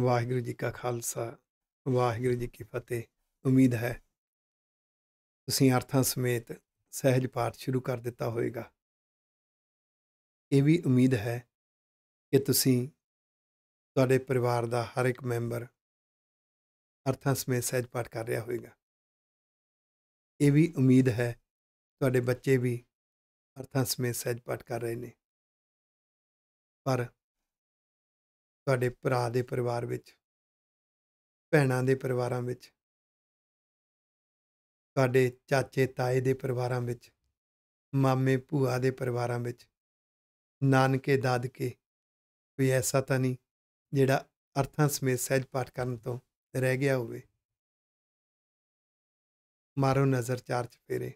ਵਾਹਿਗੁਰੂ ਜੀ ਕਾ ਖਾਲਸਾ ਵਾਹਿਗੁਰੂ ਜੀ ਕੀ ਫਤਿਹ ਉਮੀਦ ਹੈ ਤੁਸੀਂ ਅਰਥਾਂ ਸਮੇਤ ਸਹਿਜ ਪਾਠ ਸ਼ੁਰੂ ਕਰ ਦਿੱਤਾ ਹੋਵੇਗਾ ਇਹ ਵੀ ਉਮੀਦ ਹੈ ਕਿ ਤੁਸੀਂ ਤੁਹਾਡੇ ਪਰਿਵਾਰ ਦਾ ਹਰ ਇੱਕ ਮੈਂਬਰ ਅਰਥਾਂ ਸਮੇਤ ਸਹਿਜ ਪਾਠ ਕਰ ਰਿਹਾ ਹੋਵੇਗਾ ਇਹ ਵੀ ਉਮੀਦ ਹੈ ਤੁਹਾਡੇ ਬੱਚੇ ਵੀ ਅਰਥਾਂ ਸਮੇਤ ਸਹਿਜ ਪਾਠ ਕਰ ਰਹੇ ਨੇ ਪਰ ਤੁਹਾਡੇ ਭਰਾ ਦੇ ਪਰਿਵਾਰ ਵਿੱਚ ਭੈਣਾਂ ਦੇ ਪਰਿਵਾਰਾਂ ਵਿੱਚ ਤੁਹਾਡੇ ਚਾਚੇ ਤਾਏ ਦੇ ਪਰਿਵਾਰਾਂ ਵਿੱਚ ਮਾਮੇ ਭੂਆ ਦੇ ਪਰਿਵਾਰਾਂ ਵਿੱਚ ਨਾਨਕੇ ਦਾਦਕੇ ਕੋਈ ਐਸਾ ਤਾਂ ਨਹੀਂ ਜਿਹੜਾ ਅਰਥਾਂ ਸਮੇਤ ਸਹਿਜ ਪਾਠ ਕਰਨ ਤੋਂ ਰਹਿ ਗਿਆ ਹੋਵੇ ਮਾਰੋ ਨਜ਼ਰ ਚਾਰ ਚਫੇਰੇ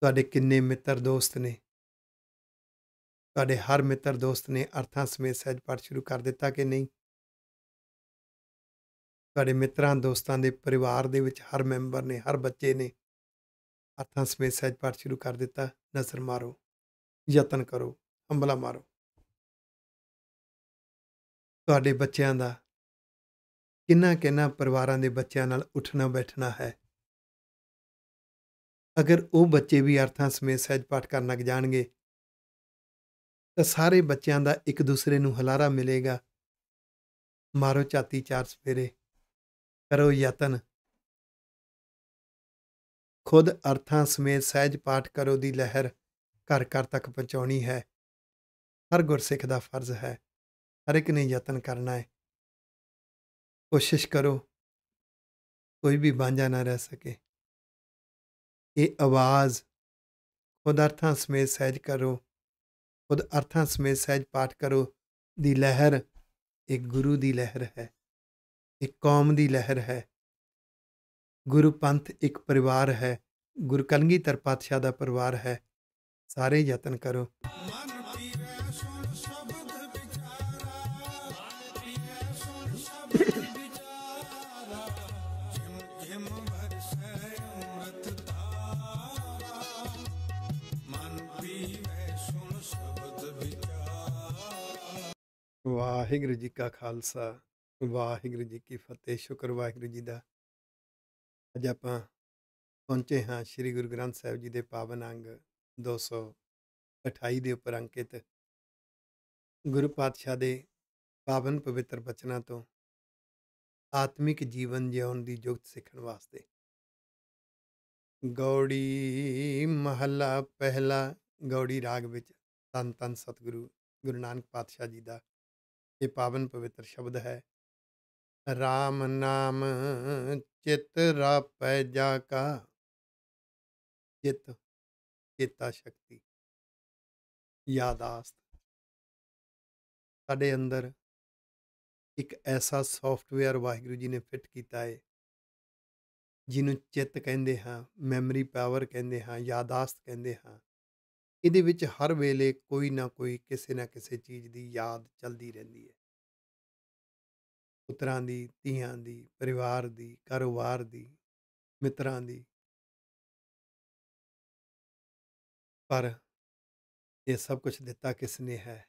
ਤੁਹਾਡੇ ਕਿੰਨੇ ਮਿੱਤਰ ਦੋਸਤ ਨੇ ਤੁਹਾਡੇ ਹਰ ਮਿੱਤਰ ਦੋਸਤ ਨੇ ਅਰਥਾਂ ਸਮੇਤ ਸਹਿਜ ਪਾਠ ਸ਼ੁਰੂ ਕਰ ਦਿੱਤਾ ਕਿ ਨਹੀਂ ਤੁਹਾਡੇ ਮਿੱਤਰਾਂ ਦੋਸਤਾਂ ਦੇ ਪਰਿਵਾਰ ਦੇ ਵਿੱਚ ਹਰ ਮੈਂਬਰ ਨੇ ਹਰ ਬੱਚੇ ਨੇ ਅਰਥਾਂ ਸਮੇਤ ਸਹਿਜ ਪਾਠ ਸ਼ੁਰੂ ਕਰ ਦਿੱਤਾ ਨਜ਼ਰ ਮਾਰੋ ਯਤਨ ਕਰੋ ਹੰਬਲਾ ਮਾਰੋ ਤੁਹਾਡੇ ਬੱਚਿਆਂ ਦਾ ਕਿੰਨਾ ਕਿੰਨਾ ਪਰਿਵਾਰਾਂ ਦੇ ਬੱਚਿਆਂ ਨਾਲ ਉੱਠਣਾ ਬੈਠਣਾ ਹੈ ਅਗਰ ਉਹ ਬੱਚੇ ਵੀ ਅਰਥਾਂ ਸਮੇਤ ਸਹਿਜ ਪਾਠ ਕਰਨ ਲੱਗ ਜਾਣਗੇ ਤਾਂ ਸਾਰੇ ਬੱਚਿਆਂ ਦਾ ਇੱਕ ਦੂਸਰੇ ਨੂੰ ਹਲਾਰਾ ਮਿਲੇਗਾ ਮਾਰੋ ਚਾਤੀ ਚਾਰ ਸਫੇਰੇ ਕਰੋ ਯਤਨ ਖੁਦ ਅਰਥਾਂ ਸਮੇਤ ਸਹਿਜ ਪਾਠ ਕਰੋ ਦੀ ਲਹਿਰ ਘਰ ਘਰ ਤੱਕ ਪਹੁੰਚਾਉਣੀ ਹੈ ਹਰ ਗੁਰਸਿੱਖ ਦਾ ਫਰਜ਼ ਹੈ ਹਰ ਇੱਕ ਨੇ ਯਤਨ ਕਰਨਾ ਹੈ ਕੋਸ਼ਿਸ਼ ਕਰੋ ਕੋਈ ਵੀ ਬਾਂਝਾ ਨਾ ਰਹਿ ਸਕੇ ਇਹ ਆਵਾਜ਼ ਖੁਦ ਅਰਥਾਂ ਸਮੇਤ ਸਹਿਜ ਕਰੋ ਖੁਦ ਅਰਥਾਂ ਸਮੇਤ ਸਹਿਜ ਪਾਠ ਕਰੋ ਦੀ ਲਹਿਰ ਇੱਕ ਗੁਰੂ ਦੀ ਲਹਿਰ ਹੈ ਇੱਕ ਕੌਮ ਦੀ ਲਹਿਰ ਹੈ ਗੁਰੂ ਪੰਥ ਇੱਕ ਪਰਿਵਾਰ ਹੈ ਗੁਰਕਲੰਗੀ ਤਰਪਾਤਸ਼ਾਹ ਦਾ ਪਰਿਵਾਰ ਹੈ ਸਾਰੇ ਯਤਨ ਕਰੋ ਵਾਹਿਗੁਰੂ ਜੀ ਕਾ ਖਾਲਸਾ ਵਾਹਿਗੁਰੂ ਜੀ ਕੀ ਫਤਿਹ ਸ਼ੁਕਰ ਵਾਹਿਗੁਰੂ ਜੀ ਦਾ ਅੱਜ ਆਪਾਂ ਪਹੁੰਚੇ ਹਾਂ ਸ੍ਰੀ ਗੁਰੂ ਗ੍ਰੰਥ ਸਾਹਿਬ ਜੀ ਦੇ ਪਾਵਨ ਅੰਗ 228 ਦੇ ਉੱਪਰ ਅੰਕਿਤ ਗੁਰੂ ਪਾਤਸ਼ਾਹ ਦੇ ਪਾਵਨ ਪਵਿੱਤਰ ਬਚਨਾਂ ਤੋਂ ਆਤਮਿਕ ਜੀਵਨ ਜਿਉਣ ਦੀ ਜੁਗਤ ਸਿੱਖਣ ਵਾਸਤੇ ਗੌੜੀ ਮਹਲਾ ਪਹਿਲਾ ਗੌੜੀ ਰਾਗ ਵਿੱਚ ਤਨ ਤਨ ਸਤਿਗੁਰੂ ਗੁਰੂ ਨਾਨਕ ਪਾਤਸ਼ਾਹ ਜੀ ਦਾ ਇਹ ਪਾਵਨ ਪਵਿੱਤਰ ਸ਼ਬਦ ਹੈ RAM ਨਾਮ ਚਿਤ ਰਾਪੈ ਜਾ ਕਾ ਚਿਤ ਚੇਤਾ ਸ਼ਕਤੀ ਯਾਦਾਸ਼ਤ ਸਾਡੇ ਅੰਦਰ ਇੱਕ ਐਸਾ ਸੌਫਟਵੇਅਰ ਵਾਹਿਗੁਰੂ ਜੀ ਨੇ ਫਿੱਟ ਕੀਤਾ ਹੈ ਜਿਹਨੂੰ ਚਿੱਤ ਕਹਿੰਦੇ ਹਾਂ ਮੈਮਰੀ ਪਾਵਰ ਕਹਿੰਦੇ ਹਾਂ ਯਾਦਾਸ਼ਤ ਕਹਿੰਦੇ ਹਾਂ ਇਹਦੇ ਵਿੱਚ ਹਰ ਵੇਲੇ ਕੋਈ ਨਾ ਕੋਈ ਕਿਸੇ ਨਾ ਕਿਸੇ ਚੀਜ਼ ਦੀ ਯਾਦ ਚਲਦੀ ਰਹਿੰਦੀ ਹੈ ਪੁੱਤਰਾਂ ਦੀ ਧੀਆਂ ਦੀ ਪਰਿਵਾਰ ਦੀ ਕਾਰੋਬਾਰ ਦੀ ਮਿੱਤਰਾਂ ਦੀ ਪਰ ਇਹ ਸਭ ਕੁਝ ਦਿੱਤਾ ਕਿਸ ਨੇ ਹੈ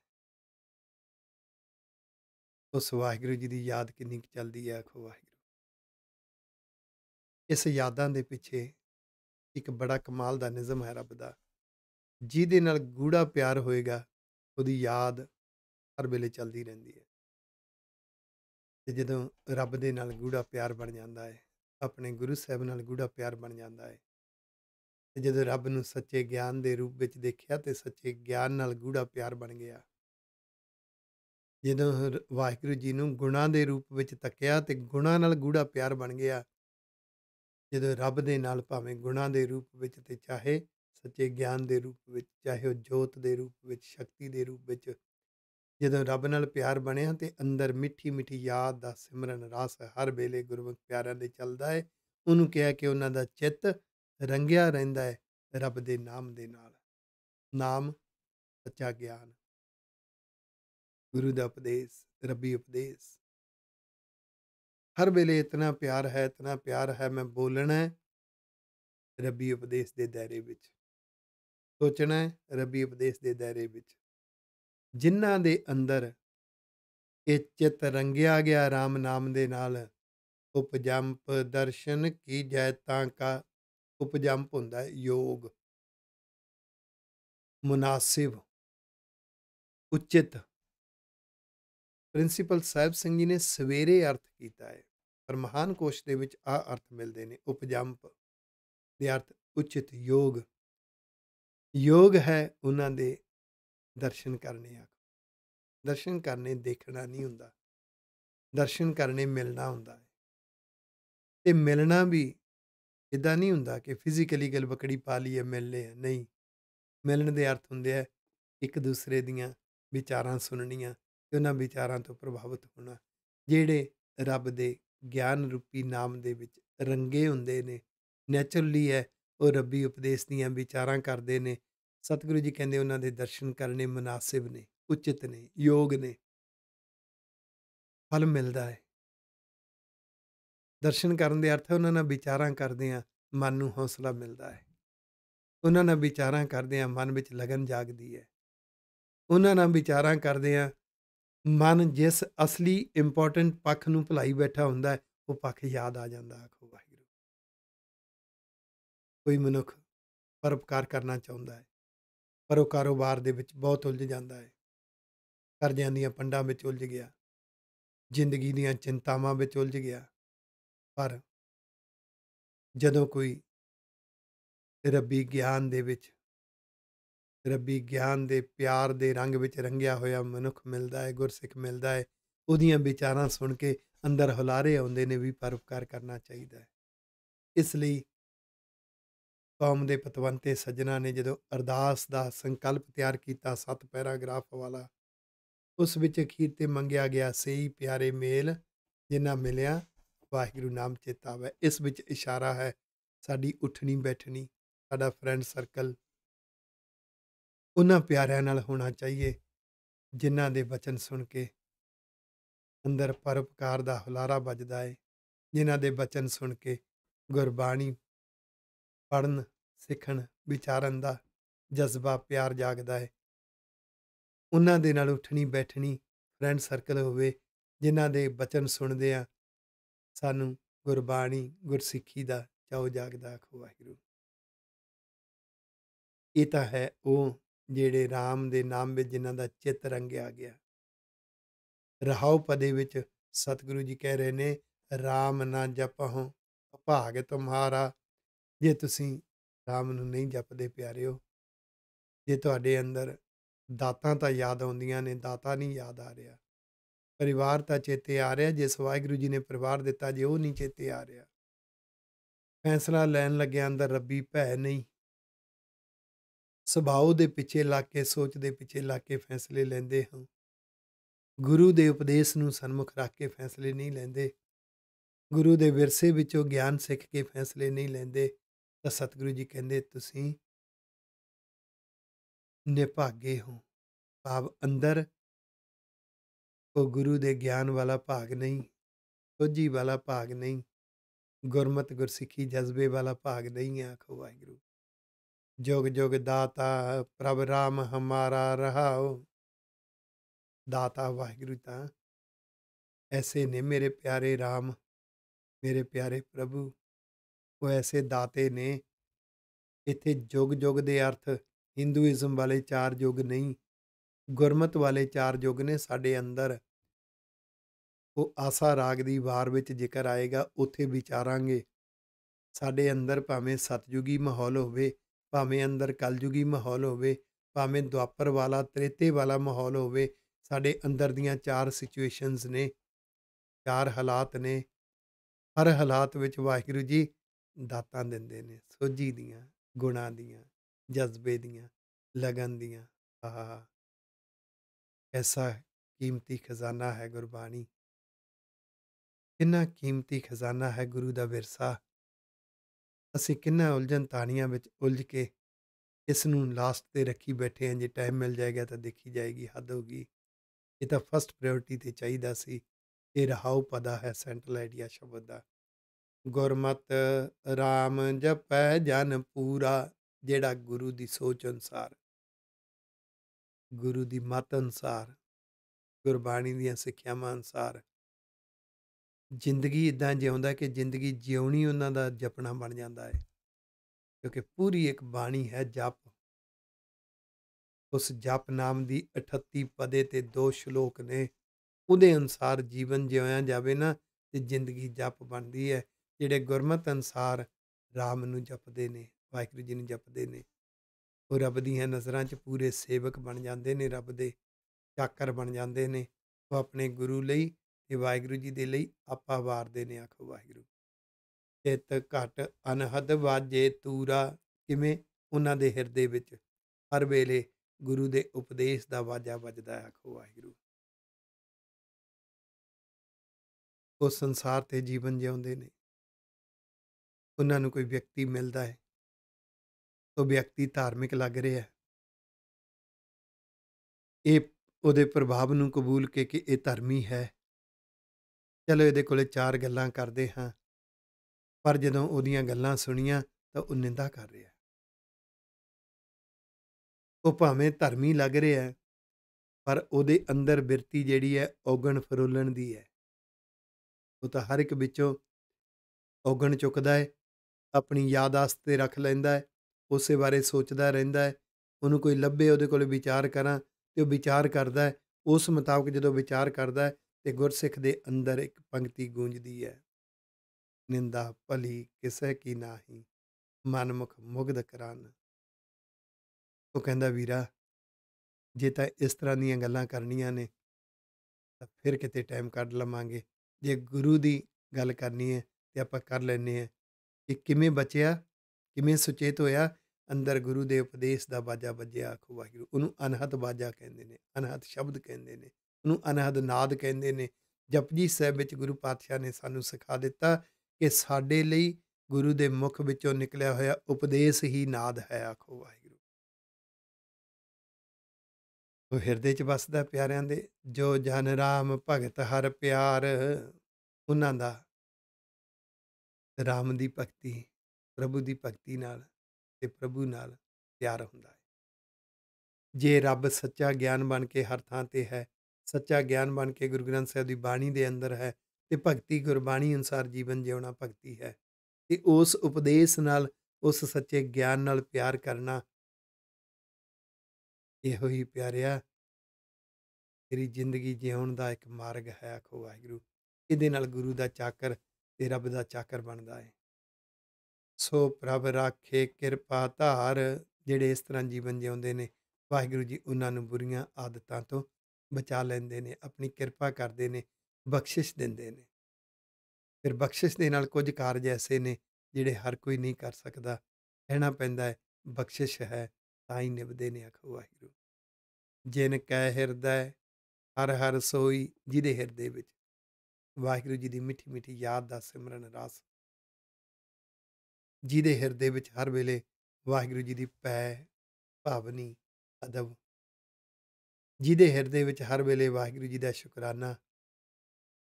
ਉਸ ਵਾਹਿਗੁਰੂ ਜੀ ਦੀ ਯਾਦ ਕਿੰਨੀ ਚੱਲਦੀ ਹੈ ਆਖੋ ਵਾਹਿਗੁਰੂ ਇਸ ਯਾਦਾਂ ਦੇ ਪਿੱਛੇ ਇੱਕ ਬੜਾ ਕਮਾਲ ਦਾ ਨਿਜ਼ਮ ਹੈ ਰੱਬ ਦਾ ਜਿਹਦੇ ਨਾਲ ਗੂੜਾ ਪਿਆਰ ਹੋਏਗਾ ਉਹਦੀ ਯਾਦ ਹਰ ਵੇਲੇ ਚੱਲਦੀ ਰਹਿੰਦੀ ਹੈ ਤੇ ਜਦੋਂ ਰੱਬ ਦੇ ਨਾਲ ਗੂੜਾ ਪਿਆਰ ਬਣ ਜਾਂਦਾ ਹੈ ਆਪਣੇ ਗੁਰੂ ਸਾਹਿਬ ਨਾਲ ਗੂੜਾ ਪਿਆਰ ਬਣ ਜਾਂਦਾ ਹੈ ਤੇ ਜਦੋਂ ਰੱਬ ਨੂੰ ਸੱਚੇ ਗਿਆਨ ਦੇ ਰੂਪ ਵਿੱਚ ਦੇਖਿਆ ਤੇ ਸੱਚੇ ਗਿਆਨ ਨਾਲ ਗੂੜਾ ਪਿਆਰ ਬਣ ਗਿਆ ਜਦੋਂ ਵਾਹਿਗੁਰੂ ਜੀ ਨੂੰ ਗੁਣਾ ਦੇ ਰੂਪ ਵਿੱਚ ਤੱਕਿਆ ਤੇ ਗੁਣਾ ਨਾਲ ਗੂੜਾ ਪਿਆਰ ਬਣ ਗਿਆ ਜਦੋਂ ਰੱਬ ਦੇ ਨਾਲ ਭਾਵੇਂ ਗੁਣਾ ਦੇ ਰੂਪ ਵਿੱਚ ਤੇ ਚਾਹੇ ਸੱਚੇ ਗਿਆਨ ਦੇ ਰੂਪ ਵਿੱਚ ਚਾਹੇ ਉਹ ਜੋਤ ਦੇ ਰੂਪ ਵਿੱਚ ਸ਼ਕਤੀ ਦੇ ਰੂਪ ਵਿੱਚ ਜਦੋਂ ਰੱਬ ਨਾਲ ਪਿਆਰ ਬਣਿਆ ਤੇ ਅੰਦਰ ਮਿੱਠੀ ਮਿੱਠੀ ਯਾਦ ਦਾ ਸਿਮਰਨ ਰਸ ਹਰ ਵੇਲੇ ਗੁਰਮੁਖ ਪਿਆਰਿਆਂ ਦੇ ਚੱਲਦਾ ਹੈ ਉਹਨੂੰ ਕਿਹਾ ਕਿ ਉਹਨਾਂ ਦਾ ਚਿੱਤ ਰੰਗਿਆ ਰਹਿੰਦਾ ਹੈ ਰੱਬ ਦੇ ਨਾਮ ਦੇ ਨਾਲ ਨਾਮ ਸੱਚਾ ਗਿਆਨ ਗੁਰੂ ਦਾ ਉਪਦੇਸ਼ ਰੱਬੀ ਉਪਦੇਸ਼ ਹਰ ਵੇਲੇ ਇਤਨਾ ਪਿਆਰ ਹੈ ਇਤਨਾ ਪਿਆਰ ਹੈ ਮੈਂ ਬੋਲਣਾ ਹੈ ਰੱਬੀ ਉਪਦੇਸ਼ ਦੇ ਦਾਇਰੇ ਵਿੱਚ ਸੋਚਣਾ ਹੈ ਰੱਬੀ ਉਪਦੇਸ਼ ਦੇ ਦਾਇਰੇ ਵਿੱਚ ਜਿਨ੍ਹਾਂ ਦੇ ਅੰਦਰ ਇਹ ਚਿਤ ਰੰਗਿਆ ਗਿਆ RAM ਨਾਮ ਦੇ ਨਾਲ ਉਪਜੰਪ ਦਰਸ਼ਨ ਕੀ ਜੈ ਤਾਂ ਕਾ ਉਪਜੰਪ ਹੁੰਦਾ ਹੈ ਯੋਗ ਮੁਨਾਸਿਬ ਉਚਿਤ ਪ੍ਰਿੰਸੀਪਲ ਸਾਹਿਬ ਸਿੰਘ ਜੀ ਨੇ ਸਵੇਰੇ ਅਰਥ ਕੀਤਾ ਹੈ ਪਰ ਮਹਾਨ ਕੋਸ਼ ਦੇ ਵਿੱਚ ਆ ਅਰਥ ਮਿਲਦੇ ਨੇ ਉਪਜੰਪ ਦੇ ਅਰਥ ਉਚਿਤ ਯੋਗ ਯੋਗ ਹੈ ਉਹਨਾਂ ਦੇ ਦਰਸ਼ਨ ਕਰਨੇ ਆ ਦਰਸ਼ਨ ਕਰਨੇ ਦੇਖਣਾ ਨਹੀਂ ਹੁੰਦਾ ਦਰਸ਼ਨ ਕਰਨੇ ਮਿਲਣਾ ਹੁੰਦਾ ਹੈ ਤੇ ਮਿਲਣਾ ਵੀ ਇਦਾਂ ਨਹੀਂ ਹੁੰਦਾ ਕਿ ਫਿਜ਼ੀਕਲੀ ਗਲ ਬਕੜੀ ਪਾ ਲਈਏ ਮਿਲ ਲਏ ਨਹੀਂ ਮਿਲਣ ਦੇ ਅਰਥ ਹੁੰਦੇ ਆ ਇੱਕ ਦੂਸਰੇ ਦੀਆਂ ਵਿਚਾਰਾਂ ਸੁਣਨੀਆਂ ਤੇ ਉਹਨਾਂ ਵਿਚਾਰਾਂ ਤੋਂ ਪ੍ਰਭਾਵਿਤ ਹੋਣਾ ਜਿਹੜੇ ਰੱਬ ਦੇ ਗਿਆਨ ਰੂਪੀ ਨਾਮ ਦੇ ਵਿੱਚ ਰੰਗੇ ਹੁੰਦੇ ਨੇ ਨੇਚਰਲੀ ਹੈ ਉਹ ਰੱਬੀ ਉਪਦੇਸ਼ ਦੀਆਂ ਵਿਚਾਰਾਂ ਕਰਦੇ ਨੇ ਸਤਿਗੁਰੂ ਜੀ ਕਹਿੰਦੇ ਉਹਨਾਂ ਦੇ ਦਰਸ਼ਨ ਕਰਨੇ ਮناسب ਨੇ ਉਚਿਤ ਨੇ ਯੋਗ ਨੇ ਫਲ ਮਿਲਦਾ ਹੈ ਦਰਸ਼ਨ ਕਰਨ ਦੇ ਅਰਥ ਹੈ ਉਹਨਾਂ ਨਾਲ ਵਿਚਾਰਾਂ ਕਰਦੇ ਆ ਮਨ ਨੂੰ ਹੌਸਲਾ ਮਿਲਦਾ ਹੈ ਉਹਨਾਂ ਨਾਲ ਵਿਚਾਰਾਂ ਕਰਦੇ ਆ ਮਨ ਵਿੱਚ ਲਗਨ ਜਾਗਦੀ ਹੈ ਉਹਨਾਂ ਨਾਲ ਵਿਚਾਰਾਂ ਕਰਦੇ ਆ ਮਨ ਜਿਸ ਅਸਲੀ ਇੰਪੋਰਟੈਂਟ ਪੱਖ ਨੂੰ ਭੁਲਾਈ ਬੈਠਾ ਹੁੰਦਾ ਹੈ ਉਹ ਪੱਖ ਯਾਦ ਆ ਜਾਂਦਾ ਆਖੋ ਕੋਈ ਮਨੁੱਖ ਪਰਉਪਕਾਰ ਕਰਨਾ ਚਾਹੁੰਦਾ ਹੈ ਪਰ ਉਹ ਕਾਰੋਬਾਰ ਦੇ ਵਿੱਚ ਬਹੁਤ ਉਲਝ ਜਾਂਦਾ ਹੈ ਕਰਜ਼ਿਆਂ ਦੀਆਂ ਪੰਡਾਂ ਵਿੱਚ ਉਲਝ ਗਿਆ ਜ਼ਿੰਦਗੀ ਦੀਆਂ ਚਿੰਤਾਵਾਂ ਵਿੱਚ ਉਲਝ ਗਿਆ ਪਰ ਜਦੋਂ ਕੋਈ ਰੱਬੀ ਗਿਆਨ ਦੇ ਵਿੱਚ ਰੱਬੀ ਗਿਆਨ ਦੇ ਪਿਆਰ ਦੇ ਰੰਗ ਵਿੱਚ ਰੰਗਿਆ ਹੋਇਆ ਮਨੁੱਖ ਮਿਲਦਾ ਹੈ ਗੁਰਸਿੱਖ ਮਿਲਦਾ ਹੈ ਉਹਦੀਆਂ ਵਿਚਾਰਾਂ ਸੁਣ ਕੇ ਅੰਦਰ ਹੁਲਾਰੇ ਆਉਂਦੇ ਨੇ ਵੀ ਪਰਉਪਕਾਰ ਕਰਨਾ ਚਾਹੀਦਾ ਹੈ ਇਸ ਲਈ ਕੌਮ ਦੇ ਪਤਵੰਤੇ ਸੱਜਣਾ ਨੇ ਜਦੋਂ ਅਰਦਾਸ ਦਾ ਸੰਕਲਪ ਤਿਆਰ ਕੀਤਾ ਸੱਤ ਪੈਰਾਗ੍ਰਾਫ ਵਾਲਾ ਉਸ ਵਿੱਚ ਅਖੀਰ ਤੇ ਮੰਗਿਆ ਗਿਆ ਸਹੀ ਪਿਆਰੇ ਮੇਲ ਜਿਨ੍ਹਾਂ ਮਿਲਿਆ ਵਾਹਿਗੁਰੂ ਨਾਮ ਚੇਤਾਵੇ ਇਸ ਵਿੱਚ ਇਸ਼ਾਰਾ ਹੈ ਸਾਡੀ ਉਠਣੀ ਬੈਠਣੀ ਸਾਡਾ ਫਰੈਂਡ ਸਰਕਲ ਉਹਨਾਂ ਪਿਆਰਿਆਂ ਨਾਲ ਹੋਣਾ ਚਾਹੀਏ ਜਿਨ੍ਹਾਂ ਦੇ ਬਚਨ ਸੁਣ ਕੇ ਅੰਦਰ ਪਰਉਪਕਾਰ ਦਾ ਹੁਲਾਰਾ ਵੱਜਦਾ ਏ ਜਿਨ੍ਹਾਂ ਦੇ ਬਚਨ ਸੁਣ ਕੇ ਗੁਰਬਾਣੀ ਪੜਨ ਸਿੱਖਣ ਵਿਚਾਰਨ ਦਾ ਜਜ਼ਬਾ ਪਿਆਰ ਜਾਗਦਾ ਹੈ ਉਹਨਾਂ ਦੇ ਨਾਲ ਉੱਠਣੀ ਬੈਠਣੀ ਫਰੈਂਡ ਸਰਕਲ ਹੋਵੇ ਜਿਨ੍ਹਾਂ ਦੇ ਬਚਨ ਸੁਣਦੇ ਆ ਸਾਨੂੰ ਗੁਰਬਾਣੀ ਗੁਰਸਿੱਖੀ ਦਾ ਚਾਉ ਜਾਗਦਾ ਖਵਾਹਿਰੂ ਇਹ ਤਾਂ ਹੈ ਉਹ ਜਿਹੜੇ RAM ਦੇ ਨਾਮ ਵਿੱਚ ਜਿਨ੍ਹਾਂ ਦਾ ਚਿੱਤ ਰੰਗਿਆ ਗਿਆ ਰਹਾਉ ਪਦੇ ਵਿੱਚ ਸਤਿਗੁਰੂ ਜੀ ਕਹਿ ਰਹੇ ਨੇ RAM ਨਾ ਜਪਹੁ ਭਾਗ ਤੁਮਹਾਰਾ ਜੇ ਤੁਸੀਂ ਰਾਮ ਨੂੰ ਨਹੀਂ ਜਪਦੇ ਪਿਆਰਿਓ ਜੇ ਤੁਹਾਡੇ ਅੰਦਰ ਦਾਤਾਂ ਤਾਂ ਯਾਦ ਆਉਂਦੀਆਂ ਨੇ ਦਾਤਾ ਨਹੀਂ ਯਾਦ ਆ ਰਿਹਾ ਪਰਿਵਾਰ ਤਾਂ ਚੇਤੇ ਆ ਰਿਹਾ ਜਿਸ ਵਾਹਿਗੁਰੂ ਜੀ ਨੇ ਪਰਿਵਾਰ ਦਿੱਤਾ ਜੇ ਉਹ ਨਹੀਂ ਚੇਤੇ ਆ ਰਿਹਾ ਫੈਸਲਾ ਲੈਣ ਲੱਗਿਆ ਅੰਦਰ ਰੱਬੀ ਭੈ ਨਹੀਂ ਸੁਭਾਅ ਦੇ ਪਿੱਛੇ ਲਾ ਕੇ ਸੋਚ ਦੇ ਪਿੱਛੇ ਲਾ ਕੇ ਫੈਸਲੇ ਲੈਂਦੇ ਹਾਂ ਗੁਰੂ ਦੇ ਉਪਦੇਸ਼ ਨੂੰ ਸਨਮੁਖ ਰੱਖ ਕੇ ਫੈਸਲੇ ਨਹੀਂ ਲੈਂਦੇ ਗੁਰੂ ਦੇ ਵਿਰਸੇ ਵਿੱਚੋਂ ਗਿਆਨ ਸਿੱਖ ਕੇ ਫੈਸਲੇ ਨਹੀਂ ਲੈਂਦੇ ਤਾਂ ਸਤਿਗੁਰੂ ਜੀ ਕਹਿੰਦੇ ਤੁਸੀਂ ਨਿਭਾਗੇ ਹੋ ਭਾਵ ਅੰਦਰ ਉਹ ਗੁਰੂ ਦੇ ਗਿਆਨ ਵਾਲਾ ਭਾਗ ਨਹੀਂ ਸੋਝੀ ਵਾਲਾ ਭਾਗ ਨਹੀਂ ਗੁਰਮਤ ਗੁਰਸਿੱਖੀ ਜਜ਼ਬੇ ਵਾਲਾ ਭਾਗ ਨਹੀਂ ਆਖੋ ਵਾਹਿਗੁਰੂ ਜੋਗ ਜੋਗ ਦਾਤਾ ਪ੍ਰਭ ਰਾਮ ਹਮਾਰਾ ਰਹਾਓ ਦਾਤਾ ਵਾਹਿਗੁਰੂ ਤਾਂ ਐਸੇ ਨੇ ਮੇਰੇ ਪਿਆਰੇ ਰਾਮ ਮੇਰੇ ਪਿਆਰੇ ਪ੍ਰਭੂ ਕੋ ਐਸੇ ਦਾਤੇ ਨੇ ਇੱਥੇ ਜੁਗ ਜੁਗ ਦੇ ਅਰਥ ਹਿੰਦੂਇਜ਼ਮ ਵਾਲੇ ਚਾਰ ਜੁਗ ਨਹੀਂ ਗੁਰਮਤ ਵਾਲੇ ਚਾਰ ਜੁਗ ਨੇ ਸਾਡੇ ਅੰਦਰ ਉਹ ਆਸਾ ਰਾਗ ਦੀ ਵਾਰ ਵਿੱਚ ਜ਼ਿਕਰ ਆਏਗਾ ਉੱਥੇ ਵਿਚਾਰਾਂਗੇ ਸਾਡੇ ਅੰਦਰ ਭਾਵੇਂ ਸਤਜੁਗੀ ਮਾਹੌਲ ਹੋਵੇ ਭਾਵੇਂ ਅੰਦਰ ਕਲਜੁਗੀ ਮਾਹੌਲ ਹੋਵੇ ਭਾਵੇਂ ਦੁਆਪਰ ਵਾਲਾ ਤ੍ਰੇਤੇ ਵਾਲਾ ਮਾਹੌਲ ਹੋਵੇ ਸਾਡੇ ਅੰਦਰ ਦੀਆਂ ਚਾਰ ਸਿਚੁਏਸ਼ਨਸ ਨੇ ਚਾਰ ਹਾਲਾਤ ਨੇ ਹਰ ਹਾਲਾਤ ਵਿੱਚ ਵਾਹਿਗੁਰੂ ਜੀ ਦਾਤਾਂ ਦਿੰਦੇ ਨੇ ਸੋਝੀ ਦੀਆਂ ਗੁਣਾਂ ਦੀਆਂ ਜਜ਼ਬੇ ਦੀਆਂ ਲਗਨ ਦੀਆਂ ਆਹ ਐਸਾ ਕੀਮਤੀ ਖਜ਼ਾਨਾ ਹੈ ਗੁਰਬਾਣੀ ਕਿੰਨਾ ਕੀਮਤੀ ਖਜ਼ਾਨਾ ਹੈ ਗੁਰੂ ਦਾ ਵਿਰਸਾ ਅਸੀਂ ਕਿੰਨਾ ਉਲਝਣ ਤਾਣੀਆਂ ਵਿੱਚ ਉਲਝ ਕੇ ਇਸ ਨੂੰ ਲਾਸਟ ਤੇ ਰੱਖੀ ਬੈਠੇ ਹਾਂ ਜੇ ਟਾਈਮ ਮਿਲ ਜਾਏਗਾ ਤਾਂ ਦੇਖੀ ਜਾਏਗੀ ਹੱਦ ਹੋਗੀ ਇਹ ਤਾਂ ਫਸਟ ਪ੍ਰਾਇੋਰਟੀ ਤੇ ਚਾਹੀਦਾ ਸੀ ਇਹ ਰਹਾਉ ਪਦਾ ਹੈ ਸੈਂਟਰਲ ਆਈਡੀਆ ਸ਼ਬਦ ਦਾ ਗੁਰਮਤਿ RAM ਜਪੈ ਜਨ ਪੂਰਾ ਜਿਹੜਾ ਗੁਰੂ ਦੀ ਸੋਚ ਅਨਸਾਰ ਗੁਰੂ ਦੀ ਮਤ ਅਨਸਾਰ ਗੁਰਬਾਣੀ ਦੀਆਂ ਸਿੱਖਿਆਵਾਂ ਅਨਸਾਰ ਜ਼ਿੰਦਗੀ ਇਦਾਂ ਜਿਉਂਦਾ ਕਿ ਜ਼ਿੰਦਗੀ ਜਿਉਣੀ ਉਹਨਾਂ ਦਾ ਜਪਣਾ ਬਣ ਜਾਂਦਾ ਹੈ ਕਿਉਂਕਿ ਪੂਰੀ ਇੱਕ ਬਾਣੀ ਹੈ ਜਪ ਉਸ ਜਪ ਨਾਮ ਦੀ 38 ਪਦੇ ਤੇ ਦੋ ਸ਼ਲੋਕ ਨੇ ਉਹਦੇ ਅਨਸਾਰ ਜੀਵਨ ਜਿਉਇਆ ਜਾਵੇ ਨਾ ਤੇ ਜ਼ਿੰਦਗੀ ਜਪ ਬਣਦੀ ਹੈ ਜਿਹੜੇ ਗੁਰਮਤ ਅਨਸਾਰ ਰਾਮ ਨੂੰ ਜਪਦੇ ਨੇ ਵਾਹਿਗੁਰੂ ਜੀ ਨੂੰ ਜਪਦੇ ਨੇ ਉਹ ਰੱਬ ਦੀਆਂ ਨਜ਼ਰਾਂ 'ਚ ਪੂਰੇ ਸੇਵਕ ਬਣ ਜਾਂਦੇ ਨੇ ਰੱਬ ਦੇ ਚਾਕਰ ਬਣ ਜਾਂਦੇ ਨੇ ਉਹ ਆਪਣੇ ਗੁਰੂ ਲਈ ਤੇ ਵਾਹਿਗੁਰੂ ਜੀ ਦੇ ਲਈ ਆਪਾ ਵਾਰਦੇ ਨੇ ਆਖੋ ਵਾਹਿਗੁਰੂ ਚਿਤ ਘਟ ਅਨਹਦ ਵਾਜੇ ਤੂਰਾ ਕਿਵੇਂ ਉਹਨਾਂ ਦੇ ਹਿਰਦੇ ਵਿੱਚ ਹਰ ਵੇਲੇ ਗੁਰੂ ਦੇ ਉਪਦੇਸ਼ ਦਾ ਵਾਜਾ ਵੱਜਦਾ ਆਖੋ ਵਾਹਿਗੁਰੂ ਉਹ ਸੰਸਾਰ ਤੇ ਜੀਵਨ ਜਿਉਂਦੇ ਨੇ ਉਹਨਾਂ ਨੂੰ ਕੋਈ ਵਿਅਕਤੀ ਮਿਲਦਾ ਹੈ ਉਹ ਵਿਅਕਤੀ ਧਾਰਮਿਕ ਲੱਗ ਰਿਹਾ ਹੈ ਇਹ ਉਹਦੇ ਪ੍ਰਭਾਵ ਨੂੰ ਕਬੂਲ ਕੇ ਕਿ ਇਹ ਧਰਮੀ ਹੈ ਚਲੋ ਇਹਦੇ ਕੋਲੇ ਚਾਰ ਗੱਲਾਂ ਕਰਦੇ ਹਾਂ ਪਰ ਜਦੋਂ ਉਹਦੀਆਂ ਗੱਲਾਂ ਸੁਣੀਆਂ ਤਾਂ ਉਹ ਨਿੰਦਾ ਕਰ ਰਿਹਾ ਹੈ ਉਹ ਭਾਵੇਂ ਧਰਮੀ ਲੱਗ ਰਿਹਾ ਹੈ ਪਰ ਉਹਦੇ ਅੰਦਰ ਬਿਰਤੀ ਜਿਹੜੀ ਹੈ ਔਗਣ ਫਰੋਲਣ ਦੀ ਹੈ ਉਹ ਤਾਂ ਹਰ ਇੱਕ ਵਿੱਚੋਂ ਔਗਣ ਚੁੱਕਦਾ ਹੈ ਆਪਣੀ ਯਾਦਾਸ਼ਤ ਤੇ ਰੱਖ ਲੈਂਦਾ ਹੈ ਉਸੇ ਬਾਰੇ ਸੋਚਦਾ ਰਹਿੰਦਾ ਹੈ ਉਹਨੂੰ ਕੋਈ ਲੱਭੇ ਉਹਦੇ ਕੋਲ ਵਿਚਾਰ ਕਰਾਂ ਤੇ ਉਹ ਵਿਚਾਰ ਕਰਦਾ ਹੈ ਉਸ ਮੁਤਾਬਕ ਜਦੋਂ ਵਿਚਾਰ ਕਰਦਾ ਹੈ ਤੇ ਗੁਰਸਿੱਖ ਦੇ ਅੰਦਰ ਇੱਕ ਪੰਕਤੀ ਗੂੰਜਦੀ ਹੈ ਨਿੰਦਾ ਭਲੀ ਕਿਸੇ ਕੀ ਨਹੀਂ ਮਨਮੁਖ ਮੁਗਧ ਕਰਨ ਉਹ ਕਹਿੰਦਾ ਵੀਰਾ ਜੇ ਤਾਂ ਇਸ ਤਰ੍ਹਾਂ ਦੀਆਂ ਗੱਲਾਂ ਕਰਨੀਆਂ ਨੇ ਤਾਂ ਫਿਰ ਕਿਤੇ ਟਾਈਮ ਕੱਢ ਲਵਾਂਗੇ ਜੇ ਗੁਰੂ ਦੀ ਗੱਲ ਕਰਨੀ ਹੈ ਤੇ ਆਪਾਂ ਕਰ ਲੈਨੇ ਆ ਕਿ ਕਿਵੇਂ ਬਚਿਆ ਕਿਵੇਂ ਸੁਚੇਤ ਹੋਇਆ ਅੰਦਰ ਗੁਰੂ ਦੇ ਉਪਦੇਸ਼ ਦਾ ਬਾਜਾ ਵੱਜਿਆ ਆਖੋ ਵਾਹਿਗੁਰੂ ਉਹਨੂੰ ਅਨਹਦ ਬਾਜਾ ਕਹਿੰਦੇ ਨੇ ਅਨਹਦ ਸ਼ਬਦ ਕਹਿੰਦੇ ਨੇ ਉਹਨੂੰ ਅਨਹਦ ਨਾਦ ਕਹਿੰਦੇ ਨੇ ਜਪਜੀ ਸਾਹਿਬ ਵਿੱਚ ਗੁਰੂ ਪਾਤਸ਼ਾਹ ਨੇ ਸਾਨੂੰ ਸਿਖਾ ਦਿੱਤਾ ਕਿ ਸਾਡੇ ਲਈ ਗੁਰੂ ਦੇ ਮੁਖ ਵਿੱਚੋਂ ਨਿਕਲਿਆ ਹੋਇਆ ਉਪਦੇਸ਼ ਹੀ ਨਾਦ ਹੈ ਆਖੋ ਵਾਹਿਗੁਰੂ ਉਹ ਹਿਰਦੇ 'ਚ ਵਸਦਾ ਪਿਆਰਿਆਂ ਦੇ ਜੋ ਜਨ ਰਾਮ ਭਗਤ ਹਰ ਪਿਆਰ ਉਹਨਾਂ ਦਾ ਰਾਮ ਦੀ ਭਗਤੀ ਪ੍ਰਭੂ ਦੀ ਭਗਤੀ ਨਾਲ ਤੇ ਪ੍ਰਭੂ ਨਾਲ ਪਿਆਰ ਹੁੰਦਾ ਹੈ ਜੇ ਰੱਬ ਸੱਚਾ ਗਿਆਨ ਬਣ ਕੇ ਹਰ ਥਾਂ ਤੇ ਹੈ ਸੱਚਾ ਗਿਆਨ ਬਣ ਕੇ ਗੁਰੂ ਗ੍ਰੰਥ ਸਾਹਿਬ ਦੀ ਬਾਣੀ ਦੇ ਅੰਦਰ ਹੈ ਤੇ ਭਗਤੀ ਗੁਰਬਾਣੀ ਅਨੁਸਾਰ ਜੀਵਨ ਜਿਉਣਾ ਭਗਤੀ ਹੈ ਤੇ ਉਸ ਉਪਦੇਸ਼ ਨਾਲ ਉਸ ਸੱਚੇ ਗਿਆਨ ਨਾਲ ਪਿਆਰ ਕਰਨਾ ਇਹੋ ਹੀ ਪਿਆਰਿਆ ਤੇਰੀ ਜ਼ਿੰਦਗੀ ਜਿਉਣ ਦਾ ਇੱਕ ਮਾਰਗ ਹੈ ਆਖੋ ਵਾਹਿਗੁਰੂ ਇਹਦੇ ਨਾਲ ਗੁਰੂ ਦਾ ਚਾਕਰ ਤੇ ਰੱਬ ਦਾ ਚਾਕਰ ਬਣਦਾ ਹੈ ਸੋ ਪ੍ਰਭ ਰਾਖੇ ਕਿਰਪਾ ਧਾਰ ਜਿਹੜੇ ਇਸ ਤਰ੍ਹਾਂ ਜੀਵਨ ਜਿਉਂਦੇ ਨੇ ਵਾਹਿਗੁਰੂ ਜੀ ਉਹਨਾਂ ਨੂੰ ਬੁਰੀਆਂ ਆਦਤਾਂ ਤੋਂ ਬਚਾ ਲੈਂਦੇ ਨੇ ਆਪਣੀ ਕਿਰਪਾ ਕਰਦੇ ਨੇ ਬਖਸ਼ਿਸ਼ ਦਿੰਦੇ ਨੇ ਫਿਰ ਬਖਸ਼ਿਸ਼ ਦੇ ਨਾਲ ਕੁਝ ਕਾਰਜ ਐਸੇ ਨੇ ਜਿਹੜੇ ਹਰ ਕੋਈ ਨਹੀਂ ਕਰ ਸਕਦਾ ਕਹਿਣਾ ਪੈਂਦਾ ਹੈ ਬਖਸ਼ਿਸ਼ ਹੈ ਤਾਂ ਹੀ ਨਿਭਦੇ ਨੇ ਆਖੋ ਵਾਹਿਗੁਰੂ ਜਿਨ ਕਹਿ ਹਿਰਦੈ ਹਰ ਹਰ ਸੋਈ ਜਿਹਦੇ ਹਿਰਦੇ ਵਿੱਚ ਵਾਹਿਗੁਰੂ ਜੀ ਦੀ ਮਿੱਠੀ ਮਿੱਠੀ ਯਾਦ ਦਾ ਸਿਮਰਨ ਰਸ ਜਿਹਦੇ ਹਿਰਦੇ ਵਿੱਚ ਹਰ ਵੇਲੇ ਵਾਹਿਗੁਰੂ ਜੀ ਦੀ ਪੈ ਭਾਵਨੀ ਅਦਬ ਜਿਹਦੇ ਹਿਰਦੇ ਵਿੱਚ ਹਰ ਵੇਲੇ ਵਾਹਿਗੁਰੂ ਜੀ ਦਾ ਸ਼ੁਕਰਾਨਾ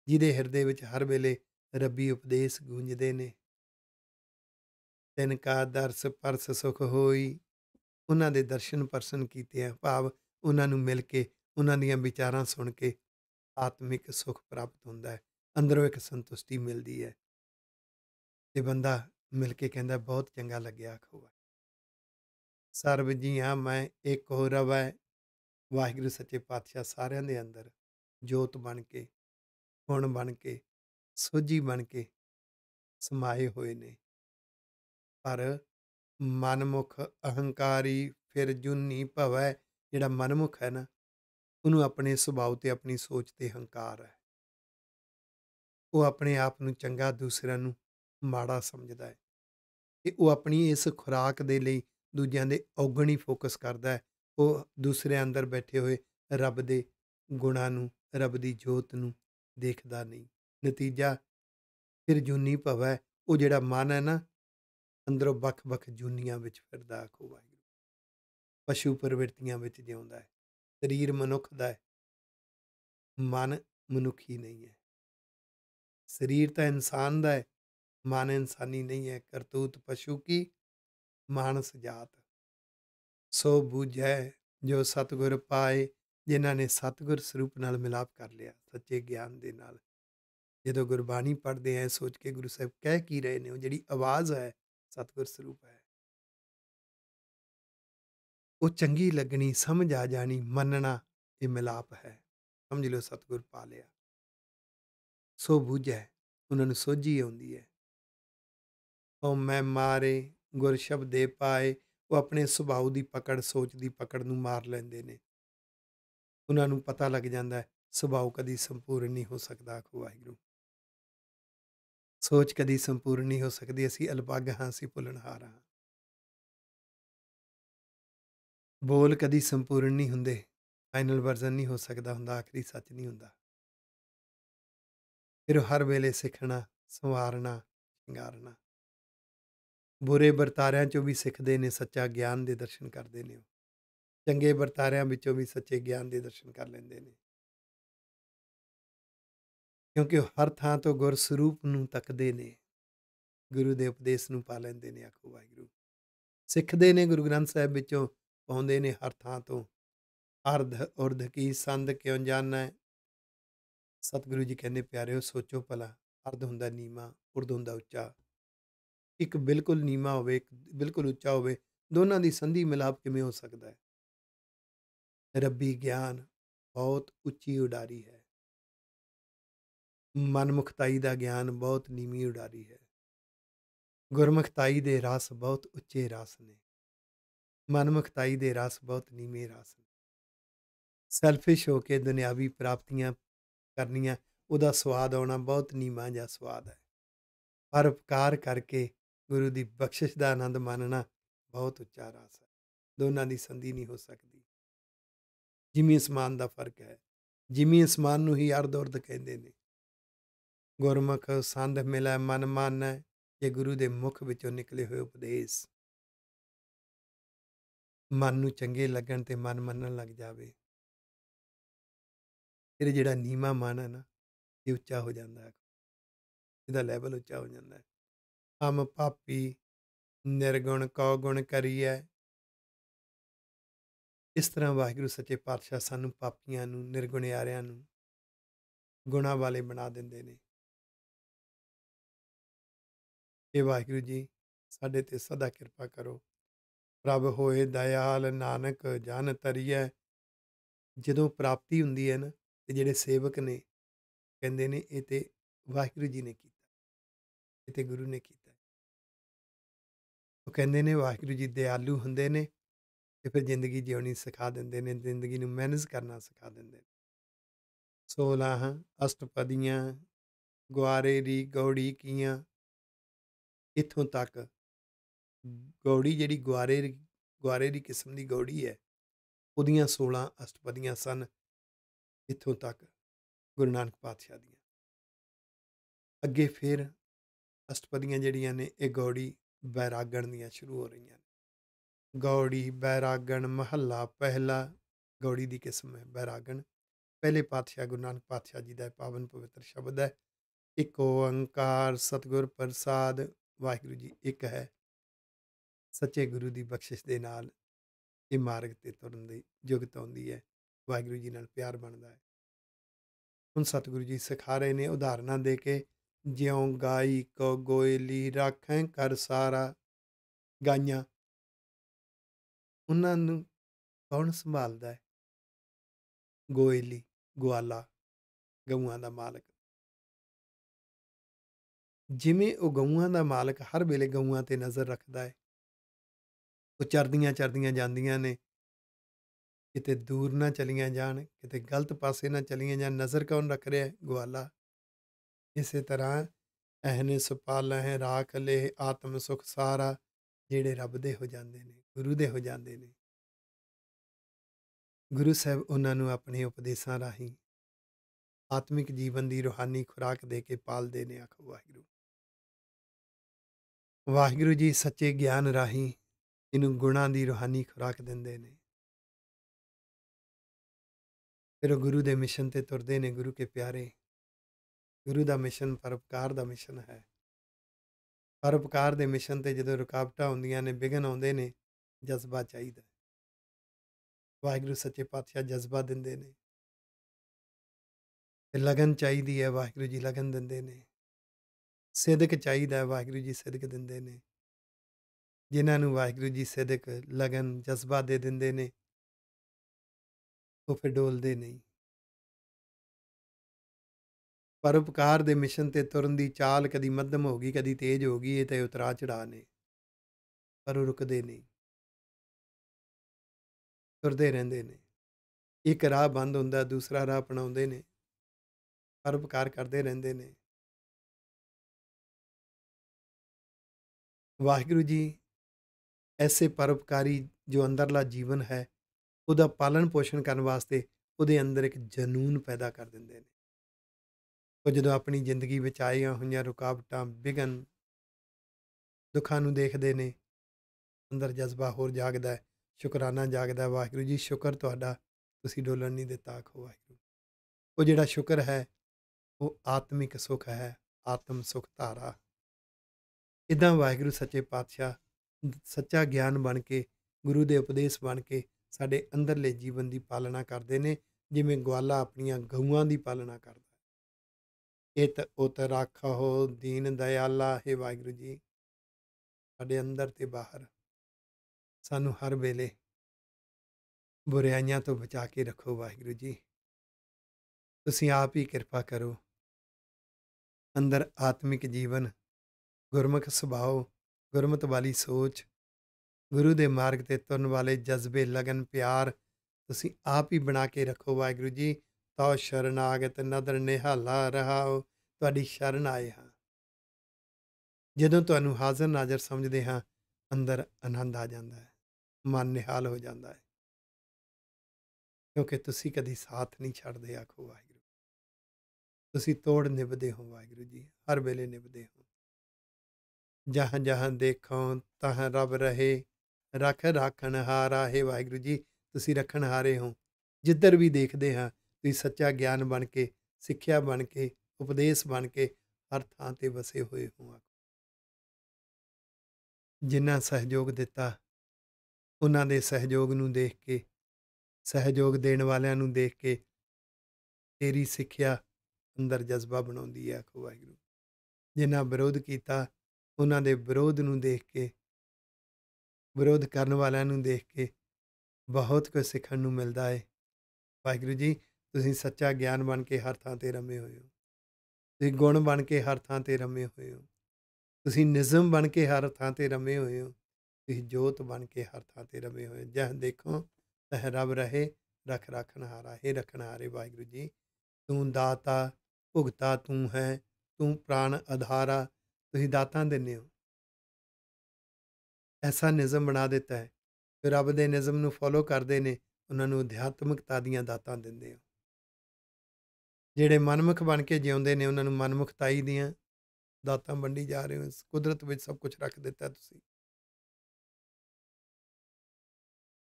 ਜਿਹਦੇ ਹਿਰਦੇ ਵਿੱਚ ਹਰ ਵੇਲੇ ਰੱਬੀ ਉਪਦੇਸ਼ ਗੂੰਜਦੇ ਨੇ ਤਿੰਨ ਕਾ ਦਰਸ ਪਰਸ ਸੁਖ ਹੋਈ ਉਹਨਾਂ ਦੇ ਦਰਸ਼ਨ ਪਰਸਨ ਕੀਤੇ ਆ ਭਾਵ ਉਹਨਾਂ ਨੂੰ ਮਿਲ ਕੇ ਉਹਨਾਂ ਦੀਆਂ ਵਿਚਾਰਾਂ ਸੁਣ ਕੇ ਆਤਮਿਕ ਸੁਖ ਪ੍ਰਾਪਤ ਹੁੰਦਾ ਹੈ ਅੰਦਰੋਂ ਇੱਕ ਸੰਤੁਸ਼ਟੀ ਮਿਲਦੀ ਹੈ ਤੇ ਬੰਦਾ ਮਿਲ ਕੇ ਕਹਿੰਦਾ ਬਹੁਤ ਚੰਗਾ ਲੱਗਿਆ ਖੋਵਾ ਸਰਬ ਜੀ ਆ ਮੈਂ ਇੱਕ ਹੋ ਰਵੈ ਵਾਹਿਗੁਰੂ ਸੱਚੇ ਪਾਤਸ਼ਾਹ ਸਾਰਿਆਂ ਦੇ ਅੰਦਰ ਜੋਤ ਬਣ ਕੇ ਗੁਣ ਬਣ ਕੇ ਸੋਜੀ ਬਣ ਕੇ ਸਮਾਏ ਹੋਏ ਨੇ ਪਰ ਮਨਮੁਖ ਅਹੰਕਾਰੀ ਫਿਰ ਜੁਨੀ ਭਵੈ ਜਿਹੜਾ ਮਨਮੁਖ ਹੈ ਨਾ ਉਹਨੂੰ ਆਪਣੇ ਸੁਭਾਅ ਤੇ ਆਪਣੀ ਸੋਚ ਤੇ ਹੰਕਾਰ ਹੈ ਉਹ ਆਪਣੇ ਆਪ ਨੂੰ ਚੰਗਾ ਦੂਸਰਿਆਂ ਨੂੰ ਮਾੜਾ ਸਮਝਦਾ ਹੈ ਤੇ ਉਹ ਆਪਣੀ ਇਸ ਖੁਰਾਕ ਦੇ ਲਈ ਦੂਜਿਆਂ ਦੇ ਔਗਣੀ ਫੋਕਸ ਕਰਦਾ ਹੈ ਉਹ ਦੂਸਰੇ ਅੰਦਰ ਬੈਠੇ ਹੋਏ ਰੱਬ ਦੇ ਗੁਣਾਂ ਨੂੰ ਰੱਬ ਦੀ ਜੋਤ ਨੂੰ ਦੇਖਦਾ ਨਹੀਂ ਨਤੀਜਾ ਫਿਰ ਜੁਨੀ ਭਵੈ ਉਹ ਜਿਹੜਾ ਮਨ ਹੈ ਨਾ ਅੰਦਰੋਂ ਵੱਖ-ਵੱਖ ਜੁਨੀਆਂ ਵਿੱਚ ਫਿਰਦਾ ਆਖੋ ਵਾਹਿਗੁਰੂ ਪਸ਼ੂ ਪ੍ਰਵਿਰਤੀਆਂ ਵਿੱਚ ਜਿਉਂਦਾ ਹੈ ਸਰੀਰ ਮਨੁੱਖ ਦਾ ਹੈ ਮਨ ਮਨੁੱਖੀ ਨਹੀਂ ਹੈ ਸਰੀਰ ਤਾਂ ਇਨਸਾਨ ਦਾ ਹੈ ਮਨ ਇਨਸਾਨੀ ਨਹੀਂ ਹੈ ਕਰਤੂਤ ਪਸ਼ੂ ਕੀ ਮਾਨਸ ਜਾਤ ਸੋ ਬੂਝੈ ਜੋ ਸਤਗੁਰ ਪਾਏ ਜਿਨ੍ਹਾਂ ਨੇ ਸਤਗੁਰ ਸਰੂਪ ਨਾਲ ਮਿਲਾਪ ਕਰ ਲਿਆ ਸੱਚੇ ਗਿਆਨ ਦੇ ਨਾਲ ਜਦੋਂ ਗੁਰਬਾਣੀ ਪੜ੍ਹਦੇ ਐ ਸੋਚ ਕੇ ਗੁਰੂ ਸਾਹਿਬ ਕਹਿ ਕੀ ਰਹੇ ਨੇ ਉਹ ਜਿਹੜੀ ਆਵਾਜ਼ ਹੈ ਸਤਗੁਰ ਸਰੂਪ ਹੈ ਉਹ ਚੰਗੀ ਲੱਗਣੀ ਸਮਝ ਆ ਜਾਣੀ ਮੰਨਣਾ ਇਹ ਮਿਲਾਪ ਹੈ ਸਮਝ ਲਓ ਸਤਗੁਰ ਪਾ ਲਿਆ ਸੋ ਬੁਝੈ ਉਹਨਾਂ ਨੂੰ ਸੋਝੀ ਆਉਂਦੀ ਹੈ ਉਹ ਮੈਂ ਮਾਰੇ ਗੁਰ ਸ਼ਬਦ ਦੇ ਪਾਏ ਉਹ ਆਪਣੇ ਸੁਭਾਅ ਦੀ ਪਕੜ ਸੋਚ ਦੀ ਪਕੜ ਨੂੰ ਮਾਰ ਲੈਂਦੇ ਨੇ ਉਹਨਾਂ ਨੂੰ ਪਤਾ ਲੱਗ ਜਾਂਦਾ ਹੈ ਸੁਭਾਅ ਕਦੀ ਸੰਪੂਰਨ ਨਹੀਂ ਹੋ ਸਕਦਾ ਆਖੋ ਵਾਹਿਗੁਰੂ ਸੋਚ ਕਦੀ ਸੰਪੂਰਨ ਨਹੀਂ ਹੋ ਸਕਦੀ ਅਸੀਂ ਅਲਪਗ ਹਾਂ ਅਸੀਂ ਭੁੱਲਣਹਾਰ ਹਾਂ ਬੋਲ ਕਦੀ ਸੰਪੂਰਨ ਨਹੀਂ ਹੁੰਦੇ ਫਾਈਨਲ ਵਰਜ਼ਨ ਨਹੀਂ ਹੋ ਸਕਦਾ ਹੁੰਦਾ ਆਖਰੀ ਸੱਚ ਨਹੀਂ ਹੁੰਦਾ ਫਿਰ ਹਰ ਵੇਲੇ ਸਿੱਖਣਾ ਸੰਵਾਰਨਾ ਸ਼ਿੰਗਾਰਨਾ ਬੁਰੇ ਵਰਤਾਰਿਆਂ ਚੋਂ ਵੀ ਸਿੱਖਦੇ ਨੇ ਸੱਚਾ ਗਿਆਨ ਦੇ ਦਰਸ਼ਨ ਕਰਦੇ ਨੇ ਚੰਗੇ ਵਰਤਾਰਿਆਂ ਵਿੱਚੋਂ ਵੀ ਸੱਚੇ ਗਿਆਨ ਦੇ ਦਰਸ਼ਨ ਕਰ ਲੈਂਦੇ ਨੇ ਕਿਉਂਕਿ ਹਰ ਥਾਂ ਤੋਂ ਗੁਰ ਸਰੂਪ ਨੂੰ ਤੱਕਦੇ ਨੇ ਗੁਰੂ ਦੇ ਉਪਦੇਸ਼ ਨੂੰ ਪਾ ਲੈਂਦੇ ਨੇ ਆਖੋ ਵਾਹਿਗੁਰੂ ਸਿੱਖਦੇ ਨੇ ਗੁਰੂ ਗ੍ਰੰਥ ਸਾਹਿਬ ਵਿੱਚੋਂ ਪਾਉਂਦੇ ਨੇ ਹਰ ਥਾਂ ਤੋਂ ਅਰਧ ਉਰਧ ਕੀ ਸੰਦ ਕਿਉਂ ਜਾਣਾ ਸਤਿਗੁਰੂ ਜੀ ਕਹਿੰਦੇ ਪਿਆਰਿਓ ਸੋਚੋ ਭਲਾ ਅਰਧ ਹੁੰਦਾ ਨੀਮਾ ਉਰਦ ਹੁੰਦਾ ਉੱਚਾ ਇੱਕ ਬਿਲਕੁਲ ਨੀਮਾ ਹੋਵੇ ਇੱਕ ਬਿਲਕੁਲ ਉੱਚਾ ਹੋਵੇ ਦੋਨਾਂ ਦੀ ਸੰਧੀ ਮਿਲਾਪ ਕਿਵੇਂ ਹੋ ਸਕਦਾ ਹੈ ਰੱਬੀ ਗਿਆਨ ਬਹੁਤ ਉੱਚੀ ਉਡਾਰੀ ਹੈ ਮਨਮੁਖਤਾਈ ਦਾ ਗਿਆਨ ਬਹੁਤ ਨੀਮੀ ਉਡਾਰੀ ਹੈ ਗੁਰਮੁਖਤਾਈ ਦੇ ਰਸ ਬਹੁਤ ਉੱਚੇ ਰਸ ਨੇ ਮਨਮੁਖਤਾਈ ਦੇ ਰਸ ਬਹੁਤ ਨੀਵੇਂ ਰਸ ਨੇ ਸੈਲਫਿਸ਼ ਹੋ ਕੇ ਦੁਨਿਆਵੀ ਪ੍ਰਾਪਤੀਆਂ ਕਰਨੀ ਆ ਉਹਦਾ ਸਵਾਦ ਆਉਣਾ ਬਹੁਤ ਨੀਮਾ ਜਿਹਾ ਸਵਾਦ ਹੈ ਪਰ ਉਪਕਾਰ ਕਰਕੇ ਗੁਰੂ ਦੀ ਬਖਸ਼ਿਸ਼ ਦਾ ਆਨੰਦ ਮਾਨਣਾ ਬਹੁਤ ਉੱਚਾ ਰਾਸ ਹੈ ਦੋਨਾਂ ਦੀ ਸੰਧੀ ਨਹੀਂ ਹੋ ਸਕਦੀ ਜਿਵੇਂ ਅਸਮਾਨ ਦਾ ਫਰਕ ਹੈ ਜਿਵੇਂ ਅਸਮਾਨ ਨੂੰ ਹੀ ਅਰਧ ਅਰਧ ਕਹਿੰਦੇ ਨੇ ਗੁਰਮੁਖ ਸੰਧ ਮਿਲੇ ਮਨ ਮਾਨੈ ਇਹ ਗੁਰੂ ਦੇ ਮੁਖ ਵਿੱਚੋਂ ਨਿਕਲੇ ਹੋਏ ਉਪਦੇਸ਼ ਮਨ ਨੂੰ ਚੰਗੇ ਲੱਗਣ ਤੇ ਮਨ ਮੰਨਣ ਲੱਗ ਜਾਵੇ ਫਿਰ ਜਿਹੜਾ ਨੀਮਾ ਮਨ ਹੈ ਨਾ ਇਹ ਉੱਚਾ ਹੋ ਜਾਂਦਾ ਹੈ ਇਹਦਾ ਲੈਵਲ ਉੱਚਾ ਹੋ ਜਾਂਦਾ ਹੈ ਹਮ ਪਾਪੀ ਨਿਰਗੁਣ ਕਉ ਗੁਣ ਕਰੀਐ ਇਸ ਤਰ੍ਹਾਂ ਵਾਹਿਗੁਰੂ ਸੱਚੇ ਪਾਤਸ਼ਾਹ ਸਾਨੂੰ ਪਾਪੀਆਂ ਨੂੰ ਨਿਰਗੁਣਿਆਰਿਆਂ ਨੂੰ ਗੁਣਾ ਵਾਲੇ ਬਣਾ ਦਿੰਦੇ ਨੇ ਇਹ ਵਾਹਿਗੁਰੂ ਜੀ ਸਾਡੇ ਤੇ ਸਦਾ ਕਿਰਪਾ ਕਰੋ ਪ੍ਰਭ ਹੋਏ ਦਇਆਲ ਨਾਨਕ ਜਨ ਤਰੀਐ ਜਦੋਂ ਪ੍ਰਾਪਤੀ ਹੁੰਦੀ ਹੈ ਨਾ ਤੇ ਜਿਹੜੇ ਸੇਵਕ ਨੇ ਕਹਿੰਦੇ ਨੇ ਇਹ ਤੇ ਵਾਹਿਗੁਰੂ ਜੀ ਨੇ ਕੀਤਾ ਇਹ ਤੇ ਗੁਰੂ ਨੇ ਕੀਤਾ ਉਹ ਕਹਿੰਦੇ ਨੇ ਵਾਹਿਗੁਰੂ ਜੀ ਦਿਆਲੂ ਹੁੰਦੇ ਨੇ ਤੇ ਫਿਰ ਜ਼ਿੰਦਗੀ ਜਿਉਣੀ ਸਿਖਾ ਦਿੰਦੇ ਨੇ ਜ਼ਿੰਦਗੀ ਨੂੰ ਮੈਨੇਜ ਕਰਨਾ ਸਿਖਾ ਦਿੰਦੇ ਨੇ 16 ਅਸ਼ਟਪਦੀਆਂ ਗਵਾਰੇ ਦੀ ਗੌੜੀ ਕੀਆਂ ਇੱਥੋਂ ਤੱਕ ਗੌੜੀ ਜਿਹੜੀ ਗਵਾਰੇ ਗਵਾਰੇ ਦੀ ਕਿਸਮ ਦੀ ਗੌੜੀ ਹੈ ਉਹਦੀਆਂ 16 ਅਸ਼ਟਪਦੀਆਂ ਸਨ ਇੱਥੋਂ ਤੱਕ ਗੁਰੂ ਨਾਨਕ ਪਾਤਸ਼ਾਹ ਦੀਆਂ ਅੱਗੇ ਫਿਰ ਅਸ਼ਟਪਦੀਆਂ ਜਿਹੜੀਆਂ ਨੇ ਇਹ ਗੌੜੀ ਬੈਰਾਗਣ ਦੀਆਂ ਸ਼ੁਰੂ ਹੋ ਰਹੀਆਂ ਨੇ ਗੌੜੀ ਬੈਰਾਗਣ ਮਹੱਲਾ ਪਹਿਲਾ ਗੌੜੀ ਦੀ ਕਿਸਮ ਹੈ ਬੈਰਾਗਣ ਪਹਿਲੇ ਪਾਤਸ਼ਾਹ ਗੁਰੂ ਨਾਨਕ ਪਾਤਸ਼ਾਹ ਜੀ ਦਾ ਪਾਵਨ ਪਵਿੱਤਰ ਸ਼ਬਦ ਹੈ ਇੱਕ ਓੰਕਾਰ ਸਤਿਗੁਰ ਪ੍ਰਸਾਦ ਵਾਹਿਗੁਰੂ ਜੀ ਇੱਕ ਹੈ ਸੱਚੇ ਗੁਰੂ ਦੀ ਬਖਸ਼ਿਸ਼ ਦੇ ਨਾਲ ਇਹ ਮਾਰਗ ਤੇ ਤੁਰਨ ਦੀ ਯੋਗਤਾ ਹੁੰਦੀ ਹੈ ਵਾਹਿਗੁਰੂ ਜੀ ਨਾਲ ਪਿਆਰ ਬਣਦਾ ਹੈ ਹੁਣ ਸਤਿਗੁਰੂ ਜੀ ਸਿਖਾ ਰਹੇ ਨੇ ਉਦਾਹਰਨਾਂ ਦੇ ਕੇ ਜਿਉ ਗਾਈ ਕੋ ਗੋਇਲੀ ਰੱਖੈ ਕਰ ਸਾਰਾ ਗਾਈਆਂ ਉਹਨਾਂ ਨੂੰ ਕੌਣ ਸੰਭਾਲਦਾ ਹੈ ਗੋਇਲੀ ਗਵਾਲਾ ਗਊਆਂ ਦਾ ਮਾਲਕ ਜਿਵੇਂ ਉਹ ਗਊਆਂ ਦਾ ਮਾਲਕ ਹਰ ਵੇਲੇ ਗਊਆਂ ਤੇ ਨਜ਼ਰ ਰੱਖਦਾ ਹੈ ਉਹ ਚਰਦੀਆਂ ਚਰਦੀਆਂ ਜਾਂਦੀਆਂ ਨੇ ਕਿਤੇ ਦੂਰ ਨਾ ਚਲੀਆਂ ਜਾਣ ਕਿਤੇ ਗਲਤ ਪਾਸੇ ਨਾ ਚਲੀਆਂ ਜਾਣ ਨਜ਼ਰ ਕੌਣ ਰੱਖ ਰਿਹਾ ਗਵਾਲਾ ਇਸੇ ਤਰ੍ਹਾਂ ਅਹਨੇ ਸੁਪਾਲਾ ਹੈ ਰਾਖ ਲੈ ਆਤਮ ਸੁਖ ਸਾਰਾ ਜਿਹੜੇ ਰੱਬ ਦੇ ਹੋ ਜਾਂਦੇ ਨੇ ਗੁਰੂ ਦੇ ਹੋ ਜਾਂਦੇ ਨੇ ਗੁਰੂ ਸਾਹਿਬ ਉਹਨਾਂ ਨੂੰ ਆਪਣੇ ਉਪਦੇਸ਼ਾਂ ਰਾਹੀਂ ਆਤਮਿਕ ਜੀਵਨ ਦੀ ਰੋਹਾਨੀ ਖੁਰਾਕ ਦੇ ਕੇ ਪਾਲਦੇ ਨੇ ਆਖੋ ਵਾਹਿਗੁਰੂ ਵਾਹਿਗੁਰੂ ਜੀ ਸੱਚੇ ਗਿਆਨ ਰਾਹੀਂ ਇਹਨੂੰ ਗੁਣਾਂ ਦੀ ਰੋਹਾਨੀ ਖੁਰਾਕ ਦਿੰਦੇ ਨੇ ਫਿਰ ਉਹ ਗੁਰੂ ਦੇ ਮਿਸ਼ਨ ਤੇ ਤੁਰਦੇ ਨੇ ਗੁਰੂ ਕੇ ਪਿਆਰੇ ਗੁਰੂ ਦਾ ਮਿਸ਼ਨ ਪਰਪਕਾਰ ਦਾ ਮਿਸ਼ਨ ਹੈ ਪਰਪਕਾਰ ਦੇ ਮਿਸ਼ਨ ਤੇ ਜਦੋਂ ਰੁਕਾਵਟਾਂ ਹੁੰਦੀਆਂ ਨੇ ਵਿਗਨ ਆਉਂਦੇ ਨੇ ਜਜ਼ਬਾ ਚਾਹੀਦਾ ਵਾਹਿਗੁਰੂ ਸੱਚੇ ਪਾਤਸ਼ਾਹ ਜਜ਼ਬਾ ਦਿੰਦੇ ਨੇ ਤੇ ਲਗਨ ਚਾਹੀਦੀ ਹੈ ਵਾਹਿਗੁਰੂ ਜੀ ਲਗਨ ਦਿੰਦੇ ਨੇ ਸਿੱਧਕ ਚਾਹੀਦਾ ਹੈ ਵਾਹਿਗੁਰੂ ਜੀ ਸਿੱਧਕ ਦਿੰਦੇ ਨੇ ਜਿਨ੍ਹਾਂ ਨੂੰ ਵਾਹਿਗੁਰੂ ਜੀ ਸਿੱਧਕ ਲਗਨ ਜਜ਼ਬਾ ਦੇ ਦਿੰਦੇ ਨੇ ਉਹ ਫਿਰ ਡੋਲਦੇ ਨਹੀਂ ਪਰਉਪਕਾਰ ਦੇ ਮਿਸ਼ਨ ਤੇ ਤੁਰਨ ਦੀ ਚਾਲ ਕਦੀ ਮੱਧਮ ਹੋ ਗਈ ਕਦੀ ਤੇਜ਼ ਹੋ ਗਈ ਇਹ ਤੇ ਉਤਰਾ ਚੜਾ ਨੇ ਪਰ ਉਹ ਰੁਕਦੇ ਨਹੀਂ ਤੁਰਦੇ ਰਹਿੰਦੇ ਨੇ ਇੱਕ ਰਾਹ ਬੰਦ ਹੁੰਦਾ ਦੂਸਰਾ ਰਾਹ ਅਪਣਾਉਂਦੇ ਨੇ ਪਰਉਪਕਾਰ ਕਰਦੇ ਰਹਿੰਦੇ ਨੇ ਵਾਹਿਗੁਰੂ ਜੀ ਐਸੇ ਪਰਉਪਕਾਰੀ ਜੋ ਅੰਦਰਲਾ ਜੀਵਨ ਹੈ ਉਹਦਾ ਪਾਲਣ ਪੋਸ਼ਣ ਕਰਨ ਵਾਸਤੇ ਉਹਦੇ ਅੰਦਰ ਇੱਕ ਜਨੂਨ ਪੈਦਾ ਕਰ ਦਿੰਦੇ ਨੇ ਉਹ ਜਦੋਂ ਆਪਣੀ ਜ਼ਿੰਦਗੀ ਵਿੱਚ ਆਈਆਂ ਹੋਈਆਂ ਰੁਕਾਵਟਾਂ ਵਿਗਨ ਦੁੱਖਾਂ ਨੂੰ ਦੇਖਦੇ ਨੇ ਅੰਦਰ ਜਜ਼ਬਾ ਹੋਰ ਜਾਗਦਾ ਹੈ ਸ਼ੁਕਰਾਨਾ ਜਾਗਦਾ ਵਾਹਿਗੁਰੂ ਜੀ ਸ਼ੁਕਰ ਤੁਹਾਡਾ ਤੁਸੀਂ ਡੋਲਣ ਨਹੀਂ ਦਿੱਤਾ ਖੋ ਵਾਹਿਗੁਰੂ ਉਹ ਜਿਹੜਾ ਸ਼ੁਕਰ ਹੈ ਉਹ ਆਤਮਿਕ ਸੁਖ ਹੈ ਆਤਮ ਸੁਖ ਧਾਰਾ ਇਦਾਂ ਵਾਹਿਗੁਰੂ ਸੱਚੇ ਪਾਤਸ਼ਾਹ ਸੱਚਾ ਗਿਆਨ ਬਣ ਕੇ ਗੁਰੂ ਦੇ ਉਪਦੇਸ਼ ਬਣ ਕੇ ਸਾਡੇ ਅੰਦਰਲੇ ਜੀਵਨ ਦੀ ਪਾਲਣਾ ਕਰਦੇ ਨੇ ਜਿਵੇਂ ਗਵਾਲਾ ਆਪਣੀਆਂ ਗਊਆਂ ਦੀ ਪਾਲਣਾ ਕਰਦਾ ਹੈ ਇਤ ਉਤ ਰਾਖੋ ਦੀਨ ਦਇਆਲਾ ਹੈ ਵਾਹਿਗੁਰੂ ਜੀ ਸਾਡੇ ਅੰਦਰ ਤੇ ਬਾਹਰ ਸਾਨੂੰ ਹਰ ਵੇਲੇ ਬੁਰਿਆਈਆਂ ਤੋਂ ਬਚਾ ਕੇ ਰੱਖੋ ਵਾਹਿਗੁਰੂ ਜੀ ਤੁਸੀਂ ਆਪ ਹੀ ਕਿਰਪਾ ਕਰੋ ਅੰਦਰ ਆਤਮਿਕ ਜੀਵਨ ਗੁਰਮੁਖ ਸੁਭਾਅ ਗੁਰਮਤ ਵਾਲੀ ਸੋਚ ਗੁਰੂ ਦੇ ਮਾਰਗ ਤੇ ਤੁਰਨ ਵਾਲੇ ਜਜ਼ਬੇ ਲਗਨ ਪਿਆਰ ਤੁਸੀਂ ਆਪ ਹੀ ਬਣਾ ਕੇ ਰੱਖੋ ਵਾਹਿਗੁਰੂ ਜੀ ਤਉ ਸ਼ਰਨਾਗਤ ਨਦਰ ਨਿਹਾਲਾ ਰਹਾਓ ਤੁਹਾਡੀ ਸ਼ਰਨ ਆਏ ਹਾਂ ਜਦੋਂ ਤੁਹਾਨੂੰ ਹਾਜ਼ਰ ਨਾਜ਼ਰ ਸਮਝਦੇ ਹਾਂ ਅੰਦਰ ਆਨੰਦ ਆ ਜਾਂਦਾ ਹੈ ਮਨ ਨਿਹਾਲ ਹੋ ਜਾਂਦਾ ਹੈ ਕਿਉਂਕਿ ਤੁਸੀਂ ਕਦੀ ਸਾਥ ਨਹੀਂ ਛੱਡਦੇ ਆਖੋ ਵਾਹਿਗੁਰੂ ਤੁਸੀਂ ਤੋੜ ਨਿਭਦੇ ਹੋ ਵਾਹਿਗੁਰੂ ਜੀ ਹਰ ਵੇਲੇ ਨਿਭਦੇ ਹੋ ਜਹਾਂ ਜਹਾਂ ਦੇਖੋ ਤਹਾਂ ਰੱਬ ਰਹੇ ਰੱਖ ਰੱਖਣ ਹਾਰਾ ਹੈ ਵਾਹਿਗੁਰੂ ਜੀ ਤੁਸੀਂ ਰੱਖਣ ਹਾਰੇ ਹੋ ਜਿੱਧਰ ਵੀ ਦੇਖਦੇ ਹਾਂ ਤੁਸੀਂ ਸੱਚਾ ਗਿਆਨ ਬਣ ਕੇ ਸਿੱਖਿਆ ਬਣ ਕੇ ਉਪਦੇਸ਼ ਬਣ ਕੇ ਹਰ ਥਾਂ ਤੇ ਵਸੇ ਹੋਏ ਹੋ ਜਿਨ੍ਹਾਂ ਸਹਿਯੋਗ ਦਿੱਤਾ ਉਹਨਾਂ ਦੇ ਸਹਿਯੋਗ ਨੂੰ ਦੇਖ ਕੇ ਸਹਿਯੋਗ ਦੇਣ ਵਾਲਿਆਂ ਨੂੰ ਦੇਖ ਕੇ ਤੇਰੀ ਸਿੱਖਿਆ ਅੰਦਰ ਜਜ਼ਬਾ ਬਣਾਉਂਦੀ ਹੈ ਆਖੋ ਵਾਹਿਗੁਰੂ ਜਿਨ੍ਹਾਂ ਵਿਰੋਧ ਕੀਤਾ ਉਹਨਾਂ ਦੇ ਵਿਰੋਧ ਨੂੰ ਦੇਖ ਕੇ ਵਿਰੋਧ ਕਰਨ ਵਾਲਿਆਂ ਨੂੰ ਦੇਖ ਕੇ ਬਹੁਤ ਕੁਝ ਸਿੱਖਣ ਨੂੰ ਮਿਲਦਾ ਹੈ ਵਾਹਿਗੁਰੂ ਜੀ ਤੁਸੀਂ ਸੱਚਾ ਗਿਆਨ ਬਣ ਕੇ ਹਰ ਥਾਂ ਤੇ ਰਮੇ ਹੋਏ ਹੋ ਤੁਸੀਂ ਗੁਣ ਬਣ ਕੇ ਹਰ ਥਾਂ ਤੇ ਰਮੇ ਹੋਏ ਹੋ ਤੁਸੀਂ ਨਿਜ਼ਮ ਬਣ ਕੇ ਹਰ ਥਾਂ ਤੇ ਰਮੇ ਹੋਏ ਹੋ ਤੁਸੀਂ ਜੋਤ ਬਣ ਕੇ ਹਰ ਥਾਂ ਤੇ ਰਮੇ ਹੋਏ ਜਹ ਦੇਖੋ ਤਹ ਰਬ ਰਹੇ ਰਖ ਰਖਣ ਹਾਰਾ ਹੈ ਰਖਣ ਹਾਰੇ ਵਾਹਿਗੁਰੂ ਜੀ ਤੂੰ ਦਾਤਾ ਭੁਗਤਾ ਤੂੰ ਹੈ ਤੂੰ ਪ੍ਰਾਨ ਆਧਾਰਾ ਤੁਸੀਂ ਦਾਤਾਂ ਦਿੰਨੇ ਹੋ ਐਸਾ ਨਿਜ਼ਮ ਬਣਾ ਦਿੱਤਾ ਹੈ ਜੋ ਰੱਬ ਦੇ ਨਿਜ਼ਮ ਨੂੰ ਫੋਲੋ ਕਰਦੇ ਨੇ ਉਹਨਾਂ ਨੂੰ ਅਧਿਆਤਮਿਕਤਾ ਦੀਆਂ ਦਾਤਾਂ ਦਿੰਦੇ ਹੋ ਜਿਹੜੇ ਮਨਮੁਖ ਬਣ ਕੇ ਜਿਉਂਦੇ ਨੇ ਉਹਨਾਂ ਨੂੰ ਮਨਮੁਖਤਾਈ ਦੀਆਂ ਦਾਤਾਂ ਵੰਡੀ ਜਾ ਰਹੇ ਹੋ ਇਸ ਕੁਦਰਤ ਵਿੱਚ ਸਭ ਕੁਝ ਰੱਖ ਦਿੱਤਾ ਤੁਸੀਂ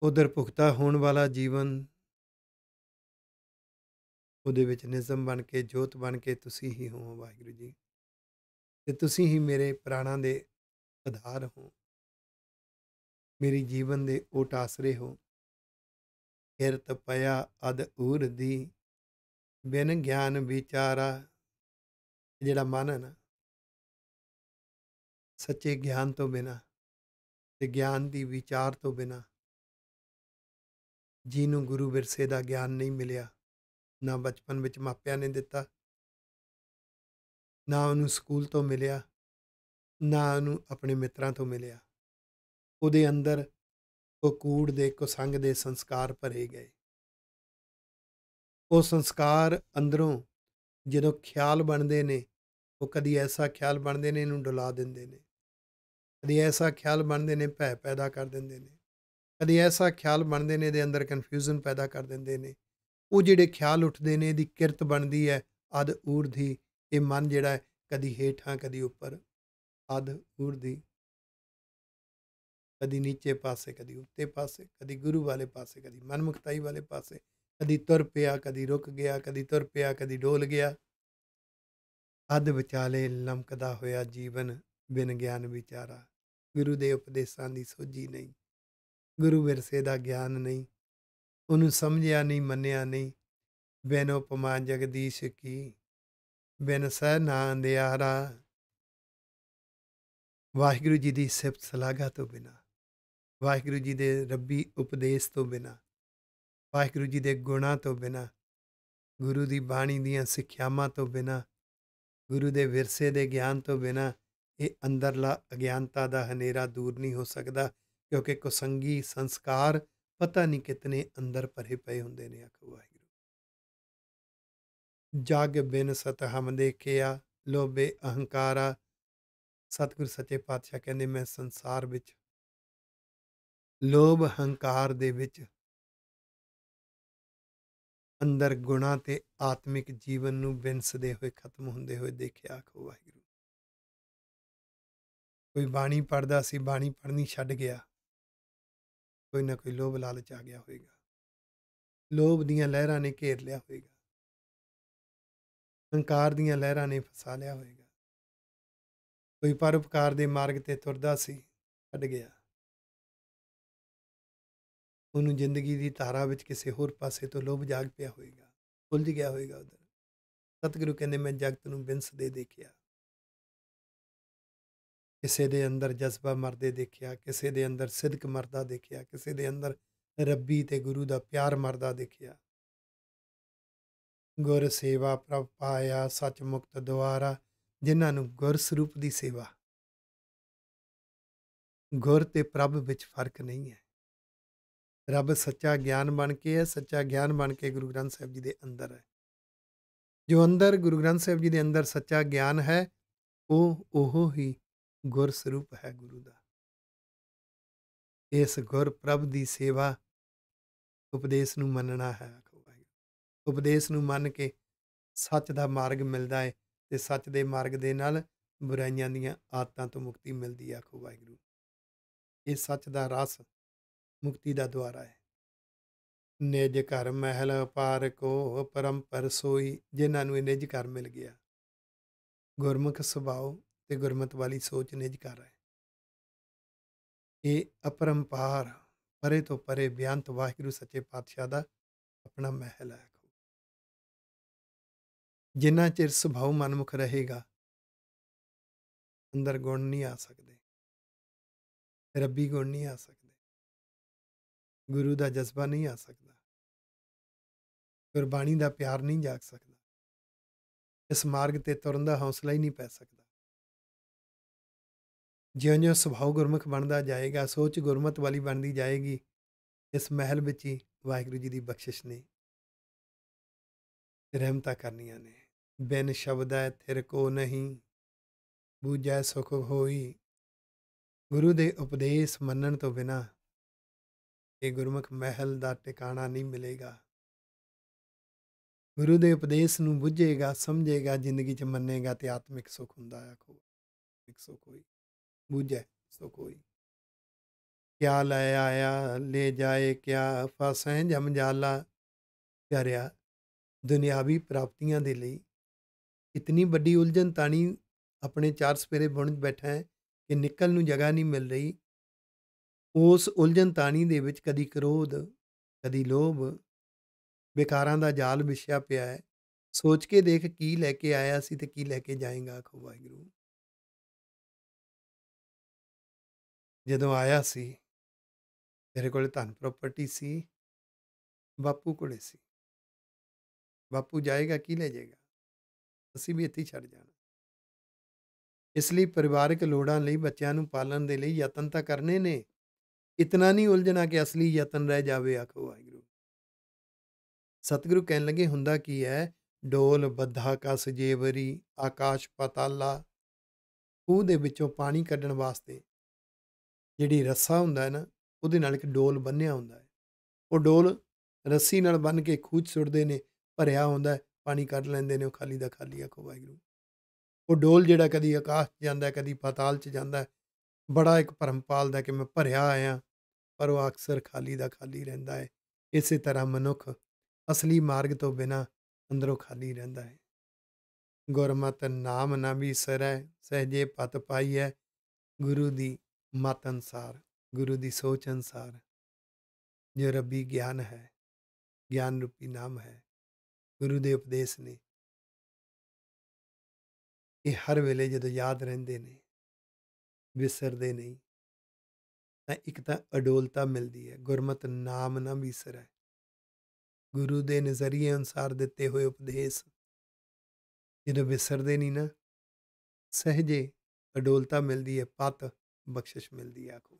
ਉਧਰ ਭੁਗਤਾ ਹੋਣ ਵਾਲਾ ਜੀਵਨ ਉਹਦੇ ਵਿੱਚ ਨਿਜ਼ਮ ਬਣ ਕੇ ਜੋਤ ਬਣ ਕੇ ਤੁਸੀਂ ਹੀ ਹੋ ਵਾਹਿਗੁਰੂ ਜੀ ਤੇ ਤੁਸੀਂ ਹੀ ਮੇਰੇ ਪ੍ਰਾਣਾਂ ਦੇ ਆਧਾਰ ਹੋ ਮੇਰੇ ਜੀਵਨ ਦੇ ਓਟ ਆਸਰੇ ਹੋ ਕਿਰਤ ਪਿਆ ਅਦ ਊਰ ਦੀ ਬਿਨ ਗਿਆਨ ਵਿਚਾਰਾ ਜਿਹੜਾ ਮਨ ਹੈ ਨਾ ਸੱਚੇ ਗਿਆਨ ਤੋਂ ਬਿਨਾ ਤੇ ਗਿਆਨ ਦੀ ਵਿਚਾਰ ਤੋਂ ਬਿਨਾ ਜਿਹਨੂੰ ਗੁਰੂ ਵਿਰਸੇ ਦਾ ਗਿਆਨ ਨਹੀਂ ਮਿਲਿਆ ਨਾ ਬਚਪਨ ਵਿੱਚ ਮਾਪਿਆਂ ਨੇ ਦਿੱਤਾ ਨਾ ਉਹਨੂੰ ਸਕੂਲ ਤੋਂ ਮਿਲਿਆ ਨਾ ਉਹਨੂੰ ਆਪਣੇ ਮਿੱਤਰਾਂ ਤੋਂ ਮਿਲਿਆ ਉਹਦੇ ਅੰਦਰ ਉਹ ਕੂੜ ਦੇ ਕੁਸੰਗ ਦੇ ਸੰਸਕਾਰ ਭਰੇ ਗਏ ਉਹ ਸੰਸਕਾਰ ਅੰਦਰੋਂ ਜਦੋਂ ਖਿਆਲ ਬਣਦੇ ਨੇ ਉਹ ਕਦੀ ਐਸਾ ਖਿਆਲ ਬਣਦੇ ਨੇ ਇਹਨੂੰ ਡੁਲਾ ਦਿੰਦੇ ਨੇ ਕਦੀ ਐਸਾ ਖਿਆਲ ਬਣਦੇ ਨੇ ਭੈ ਪੈਦਾ ਕਰ ਦਿੰਦੇ ਨੇ ਕਦੀ ਐਸਾ ਖਿਆਲ ਬਣਦੇ ਨੇ ਦੇ ਅੰਦਰ ਕਨਫਿਊਜ਼ਨ ਪੈਦਾ ਕਰ ਦਿੰਦੇ ਨੇ ਉਹ ਜਿਹੜੇ ਖਿਆਲ ਉੱਠਦੇ ਨੇ ਦੀ ਕਿਰਤ ਬਣਦੀ ਹੈ ਅਦ ਊਰਧੀ ਇਹ ਮਨ ਜਿਹੜਾ ਕਦੀ ਹੇਠਾਂ ਕਦੀ ਉੱਪਰ ਅਦ ਊਰਧੀ ਕਦੀ ਨੀਚੇ ਪਾਸੇ ਕਦੀ ਉੱਤੇ ਪਾਸੇ ਕਦੀ ਗੁਰੂ ਵਾਲੇ ਪਾਸੇ ਕਦੀ ਮਨਮੁਖਤਾਈ ਵਾਲੇ ਪਾਸੇ ਕਦੀ ਤੁਰ ਪਿਆ ਕਦੀ ਰੁਕ ਗਿਆ ਕਦੀ ਤੁਰ ਪਿਆ ਕਦੀ ਡੋਲ ਗਿਆ ਅੱਧ ਵਿਚਾਲੇ ਲਮਕਦਾ ਹੋਇਆ ਜੀਵਨ ਬਿਨ ਗਿਆਨ ਵਿਚਾਰਾ ਗੁਰੂ ਦੇ ਉਪਦੇਸ਼ਾਂ ਦੀ ਸੋਝੀ ਨਹੀਂ ਗੁਰੂ ਵਿਰਸੇ ਦਾ ਗਿਆਨ ਨਹੀਂ ਉਹਨੂੰ ਸਮਝਿਆ ਨਹੀਂ ਮੰਨਿਆ ਨਹੀਂ ਬਿਨ ਉਪਮਾ ਜਗਦੀਸ਼ ਕੀ ਬਿਨ ਸਹਿ ਨਾ ਅੰਧਿਆਰਾ ਵਾਹਿਗੁਰੂ ਜੀ ਦੀ ਸਿਫਤ ਸਲਾਗਾ ਤੋਂ ਬਿਨਾ ਵਾਹਿਗੁਰੂ ਜੀ ਦੇ ਰੱਬੀ ਉਪਦੇਸ਼ ਤੋਂ ਬਿਨਾ ਵਾਹਿਗੁਰੂ ਜੀ ਦੇ ਗੁਣਾ ਤੋਂ ਬਿਨਾ ਗੁਰੂ ਦੀ ਬਾਣੀ ਦੀਆਂ ਸਿੱਖਿਆਵਾਂ ਤੋਂ ਬਿਨਾ ਗੁਰੂ ਦੇ ਵਿਰਸੇ ਦੇ ਗਿਆਨ ਤੋਂ ਬਿਨਾ ਇਹ ਅੰਦਰਲਾ ਅਗਿਆਨਤਾ ਦਾ ਹਨੇਰਾ ਦੂਰ ਨਹੀਂ ਹੋ ਸਕਦਾ ਕਿਉਂਕਿ ਕੁਸੰਗੀ ਸੰਸਕਾਰ ਪਤਾ ਨਹੀਂ ਕਿਤਨੇ ਅੰਦਰ ਭਰੇ ਪਏ ਹੁੰਦੇ ਨੇ ਆਖੋ ਵਾਹਿਗੁਰੂ ਜਗ ਬਿਨ ਸਤ ਹਮ ਦੇਖਿਆ ਲੋਭੇ ਅਹੰਕਾਰਾ ਸਤਿਗੁਰ ਸੱਚੇ ਪਾਤਸ਼ਾਹ ਕਹਿੰਦੇ ਮੈਂ ਸੰਸਾਰ ਵਿੱਚ ਲੋਭ ਹੰਕਾਰ ਦੇ ਵਿੱਚ ਅੰਦਰ ਗੁਣਾ ਤੇ ਆਤਮਿਕ ਜੀਵਨ ਨੂੰ ਵਿੰਸਦੇ ਹੋਏ ਖਤਮ ਹੁੰਦੇ ਹੋਏ ਦੇਖਿਆ ਆਖੋ ਵਾਹਿਗੁਰੂ ਕੋਈ ਬਾਣੀ ਪੜਦਾ ਸੀ ਬਾਣੀ ਪੜਨੀ ਛੱਡ ਗਿਆ ਕੋਈ ਨਾ ਕੋਈ ਲੋਭ ਲਾਲਚ ਆ ਗਿਆ ਹੋਵੇਗਾ ਲੋਭ ਦੀਆਂ ਲਹਿਰਾਂ ਨੇ ਘੇਰ ਲਿਆ ਹੋਵੇਗਾ ਹੰਕਾਰ ਦੀਆਂ ਲਹਿਰਾਂ ਨੇ ਫਸਾ ਲਿਆ ਹੋਵੇਗਾ ਕੋਈ ਪਰਉਪਕਾਰ ਦੇ ਮਾਰਗ ਤੇ ਤੁਰਦਾ ਸੀ ਛੱਡ ਗਿਆ ਉਹਨੂੰ ਜ਼ਿੰਦਗੀ ਦੀ ਧਾਰਾ ਵਿੱਚ ਕਿਸੇ ਹੋਰ ਪਾਸੇ ਤੋਂ ਲੋਭ ਜਾਗ ਪਿਆ ਹੋਵੇਗਾ ਉਲਝ ਗਿਆ ਹੋਵੇਗਾ ਉਧਰ ਸਤਿਗੁਰੂ ਕਹਿੰਦੇ ਮੈਂ ਜਗਤ ਨੂੰ ਬਿੰਸ ਦੇ ਦੇਖਿਆ ਕਿਸੇ ਦੇ ਅੰਦਰ ਜਜ਼ਬਾ ਮਰਦੇ ਦੇਖਿਆ ਕਿਸੇ ਦੇ ਅੰਦਰ ਸਿਦਕ ਮਰਦਾ ਦੇਖਿਆ ਕਿਸੇ ਦੇ ਅੰਦਰ ਰੱਬੀ ਤੇ ਗੁਰੂ ਦਾ ਪਿਆਰ ਮਰਦਾ ਦੇਖਿਆ ਗੁਰ ਸੇਵਾ ਪ੍ਰਭ ਪਾਇਆ ਸਚ ਮੁਕਤ ਦੁਆਰਾ ਜਿਨ੍ਹਾਂ ਨੂੰ ਗੁਰ ਸਰੂਪ ਦੀ ਸੇਵਾ ਗੁਰ ਤੇ ਪ੍ਰਭ ਵਿੱਚ ਫਰਕ ਨਹੀਂ ਹੈ ਰੱਬ ਸੱਚਾ ਗਿਆਨ ਬਣ ਕੇ ਹੈ ਸੱਚਾ ਗਿਆਨ ਬਣ ਕੇ ਗੁਰੂ ਗ੍ਰੰਥ ਸਾਹਿਬ ਜੀ ਦੇ ਅੰਦਰ ਹੈ ਜੋ ਅੰਦਰ ਗੁਰੂ ਗ੍ਰੰਥ ਸਾਹਿਬ ਜੀ ਦੇ ਅੰਦਰ ਸੱਚਾ ਗਿਆਨ ਹੈ ਉਹ ਉਹ ਹੀ ਗੁਰ ਸਰੂਪ ਹੈ ਗੁਰੂ ਦਾ ਇਸ ਗੁਰ ਪ੍ਰਭ ਦੀ ਸੇਵਾ ਉਪਦੇਸ਼ ਨੂੰ ਮੰਨਣਾ ਹੈ ਉਪਦੇਸ਼ ਨੂੰ ਮੰਨ ਕੇ ਸੱਚ ਦਾ ਮਾਰਗ ਮਿਲਦਾ ਹੈ ਤੇ ਸੱਚ ਦੇ ਮਾਰਗ ਦੇ ਨਾਲ ਬੁਰਾਈਆਂ ਦੀਆਂ ਆਦਤਾਂ ਤੋਂ ਮੁਕਤੀ ਮਿਲਦੀ ਆਖੋ ਵਾਹਿਗੁਰੂ ਇਹ ਸੱਚ ਦਾ ਰਸ ਮੁਕਤੀ ਦਾ ਦਵਾਰਾ ਹੈ ਨਿਜ ਘਰ ਮਹਿਲ ਅਪਾਰ ਕੋ ਪਰੰਪਰ ਸੋਈ ਜਿਨ੍ਹਾਂ ਨੂੰ ਨਿਜ ਘਰ ਮਿਲ ਗਿਆ ਗੁਰਮੁਖ ਸੁਭਾਅ ਤੇ ਗੁਰਮਤ ਵਾਲੀ ਸੋਚ ਨਿਜ ਘਰ ਹੈ ਇਹ ਅਪਰੰਪਾਰ ਪਰੇ ਤੋਂ ਪਰੇ ਬਿਆੰਤ ਵਾਹਿਗੁਰੂ ਸੱਚੇ ਪਾਤਸ਼ਾਹ ਦਾ ਆਪਣਾ ਮਹਿਲ ਹੈ ਜਿੰਨਾ ਚਿਰ ਸੁਭਾਅ ਮਨਮੁਖ ਰਹੇਗਾ ਅੰਦਰ ਗੁਣ ਨਹੀਂ ਆ ਸਕਦੇ ਰੱਬੀ ਗੁਣ ਨਹੀਂ ਆ ਸਕਦੇ ਗੁਰੂ ਦਾ ਜਜ਼ਬਾ ਨਹੀਂ ਆ ਸਕਦਾ ਗੁਰਬਾਣੀ ਦਾ ਪਿਆਰ ਨਹੀਂ ਜਾਗ ਸਕਦਾ ਇਸ ਮਾਰਗ ਤੇ ਤੁਰਨ ਦਾ ਹੌਸਲਾ ਹੀ ਨਹੀਂ ਪੈ ਸਕਦਾ ਜਿਉਂ-ਜਿਉਂ ਸੁਭਾਅ ਗੁਰਮੁਖ ਬਣਦਾ ਜਾਏਗਾ ਸੋਚ ਗੁਰਮਤ ਵਾਲੀ ਬਣਦੀ ਜਾਏਗੀ ਇਸ ਮਹਿਲ ਵਿੱਚ ਹੀ ਵਾਹਿਗੁਰੂ ਜੀ ਦੀ ਬਖਸ਼ਿਸ਼ ਨੇ ਰਹਿਮਤਾ ਕਰਨੀਆਂ ਨੇ ਬਿਨ ਸ਼ਬਦ ਹੈ ਥਿਰ ਕੋ ਨਹੀਂ ਬੂਝੈ ਸੁਖ ਹੋਈ ਗੁਰੂ ਦੇ ਉਪਦੇਸ਼ ਮੰਨਣ ਤੋਂ ਬਿਨਾ ਇਹ ਗੁਰਮੁਖ ਮਹਿਲ ਦਾ ਟਿਕਾਣਾ ਨਹੀਂ ਮਿਲੇਗਾ ਗੁਰੂ ਦੇ ਉਪਦੇਸ਼ ਨੂੰ ਬੁੱਝੇਗਾ ਸਮਝੇਗਾ ਜ਼ਿੰਦਗੀ 'ਚ ਮੰਨੇਗਾ ਤੇ ਆਤਮਿਕ ਸੁਖ ਹੁੰਦਾ ਆ ਕੋ ਇੱਕ ਸੁਖ ਹੋਈ ਬੁੱਝੇ ਸੁਖ ਕੋਈ ਕਿਆ ਲੈ ਆਇਆ ਲੈ ਜਾਏ ਕਿਆ ਫਸੇ ਜਮ ਜਾਲਾ ਪਿਆਰਿਆ ਦੁਨਿਆਵੀ ਪ੍ਰਾਪਤੀਆਂ ਦੇ ਲਈ ਇਤਨੀ ਵੱਡੀ ਉਲਝਣ ਤਾਣੀ ਆਪਣੇ ਚਾਰ ਸਪੇਰੇ ਬੁਣ ਬੈਠਾ ਹੈ ਕਿ ਨਿਕਲ ਨੂੰ ਜਗ੍ਹਾ ਨਹੀਂ ਮਿਲ ਰਹੀ ਉਸ ਉਲਝਣ ਤਾਣੀ ਦੇ ਵਿੱਚ ਕਦੀ ਕਰੋਧ ਕਦੀ ਲੋਭ ਵਿਕਾਰਾਂ ਦਾ ਜਾਲ ਵਿਛਿਆ ਪਿਆ ਹੈ ਸੋਚ ਕੇ ਦੇਖ ਕੀ ਲੈ ਕੇ ਆਇਆ ਸੀ ਤੇ ਕੀ ਲੈ ਕੇ ਜਾਏਗਾ ਆਖੋ ਵਾਹਿਗੁਰੂ ਜਦੋਂ ਆਇਆ ਸੀ ਮੇਰੇ ਕੋਲ ਧਨ ਪ੍ਰਾਪਰਟੀ ਸੀ ਬਾਪੂ ਕੋਲੇ ਸੀ ਬਾਪੂ ਜਾਏਗਾ ਕੀ ਲੈ ਜਾਏਗਾ ਅਸੀਂ ਵੀ ਇੱਥੇ ਛੱਡ ਜਾਣਾ ਇਸ ਲਈ ਪਰਿਵਾਰਕ ਲੋੜਾਂ ਲਈ ਬੱਚਿਆਂ ਨੂੰ ਪਾਲਣ ਦੇ ਲਈ ਯਤਨ ਤਾਂ ਕਰਨੇ ਨੇ ਇਤਨਾ ਨਹੀਂ ਉਲਝਣਾ ਕਿ ਅਸਲੀ ਯਤਨ ਰਹਿ ਜਾਵੇ ਆਖੋ ਵਾਹਿਗੁਰੂ ਸਤਿਗੁਰੂ ਕਹਿਣ ਲੱਗੇ ਹੁੰਦਾ ਕੀ ਹੈ ਡੋਲ ਬੱਧਾ ਕਾ ਸਜੇਵਰੀ ਆਕਾਸ਼ ਪਤਾਲਾ ਖੂਹ ਦੇ ਵਿੱਚੋਂ ਪਾਣੀ ਕੱਢਣ ਵਾਸਤੇ ਜਿਹੜੀ ਰੱਸਾ ਹੁੰਦਾ ਹੈ ਨਾ ਉਹਦੇ ਨਾਲ ਇੱਕ ਡੋਲ ਬੰਨਿਆ ਹੁੰਦਾ ਹੈ ਉਹ ਡੋਲ ਰੱਸੀ ਨਾਲ ਬੰਨ ਕੇ ਖੂਹ 'ਚ ਸੁੱਟਦੇ ਨੇ ਭਰਿਆ ਹੁੰਦਾ ਪਾਣੀ ਕੱਢ ਲੈਂਦੇ ਨੇ ਉਹ ਖਾਲੀ ਦਾ ਖਾਲੀ ਆਖੋ ਵਾਹਿਗੁਰੂ ਉਹ ਡੋਲ ਜਿਹੜਾ ਕਦੀ ਆਕਾਸ਼ 'ਚ ਜਾਂਦਾ ਕਦੀ ਪਤਾਲ 'ਚ ਜਾਂਦਾ ਬੜਾ ਇੱਕ ਪਰਮਪਾਲ ਦਾ ਕਿ ਮੈਂ ਭਰਿਆ ਆਇਆ ਪਰ ਉਹ ਅਕਸਰ ਖਾਲੀ ਦਾ ਖਾਲੀ ਰਹਿੰਦਾ ਹੈ ਇਸੇ ਤਰ੍ਹਾਂ ਮਨੁੱਖ ਅਸਲੀ ਮਾਰਗ ਤੋਂ ਬਿਨਾ ਅੰਦਰੋਂ ਖਾਲੀ ਰਹਿੰਦਾ ਹੈ ਗੁਰਮਤਿ ਨਾਮ ਨਾ ਸਰੈ ਸਹਜੇ ਪਤ ਪਾਈਐ ਗੁਰੂ ਦੀ ਮਤ ਅਨਸਾਰ ਗੁਰੂ ਦੀ ਸੋਚ ਅਨਸਾਰ ਜੇ ਰੱਬੀ ਗਿਆਨ ਹੈ ਗਿਆਨ ਰੂਪੀ ਨਾਮ ਹੈ ਗੁਰੂ ਦੇ ਉਪਦੇਸ਼ ਨੇ ਇਹ ਹਰ ਵੇਲੇ ਜਦੋਂ ਯਾਦ ਰਹਿੰਦੇ ਨੇ ਵਿਸਰਦੇ ਨਹੀਂ ਤਾਂ ਇੱਕ ਤਾਂ ਅਡੋਲਤਾ ਮਿਲਦੀ ਹੈ ਗੁਰਮਤ ਨਾਮ ਨਾ ਵਿਸਰੈ ਗੁਰੂ ਦੇ ਨਜ਼ਰੀਏ ਅਨਸਾਰ ਦਿੱਤੇ ਹੋਏ ਉਪਦੇਸ਼ ਜਦੋਂ ਵਿਸਰਦੇ ਨਹੀਂ ਨਾ ਸਹਜੇ ਅਡੋਲਤਾ ਮਿਲਦੀ ਹੈ ਪਤ ਬਖਸ਼ਿਸ਼ ਮਿਲਦੀ ਹੈ ਆਖੋ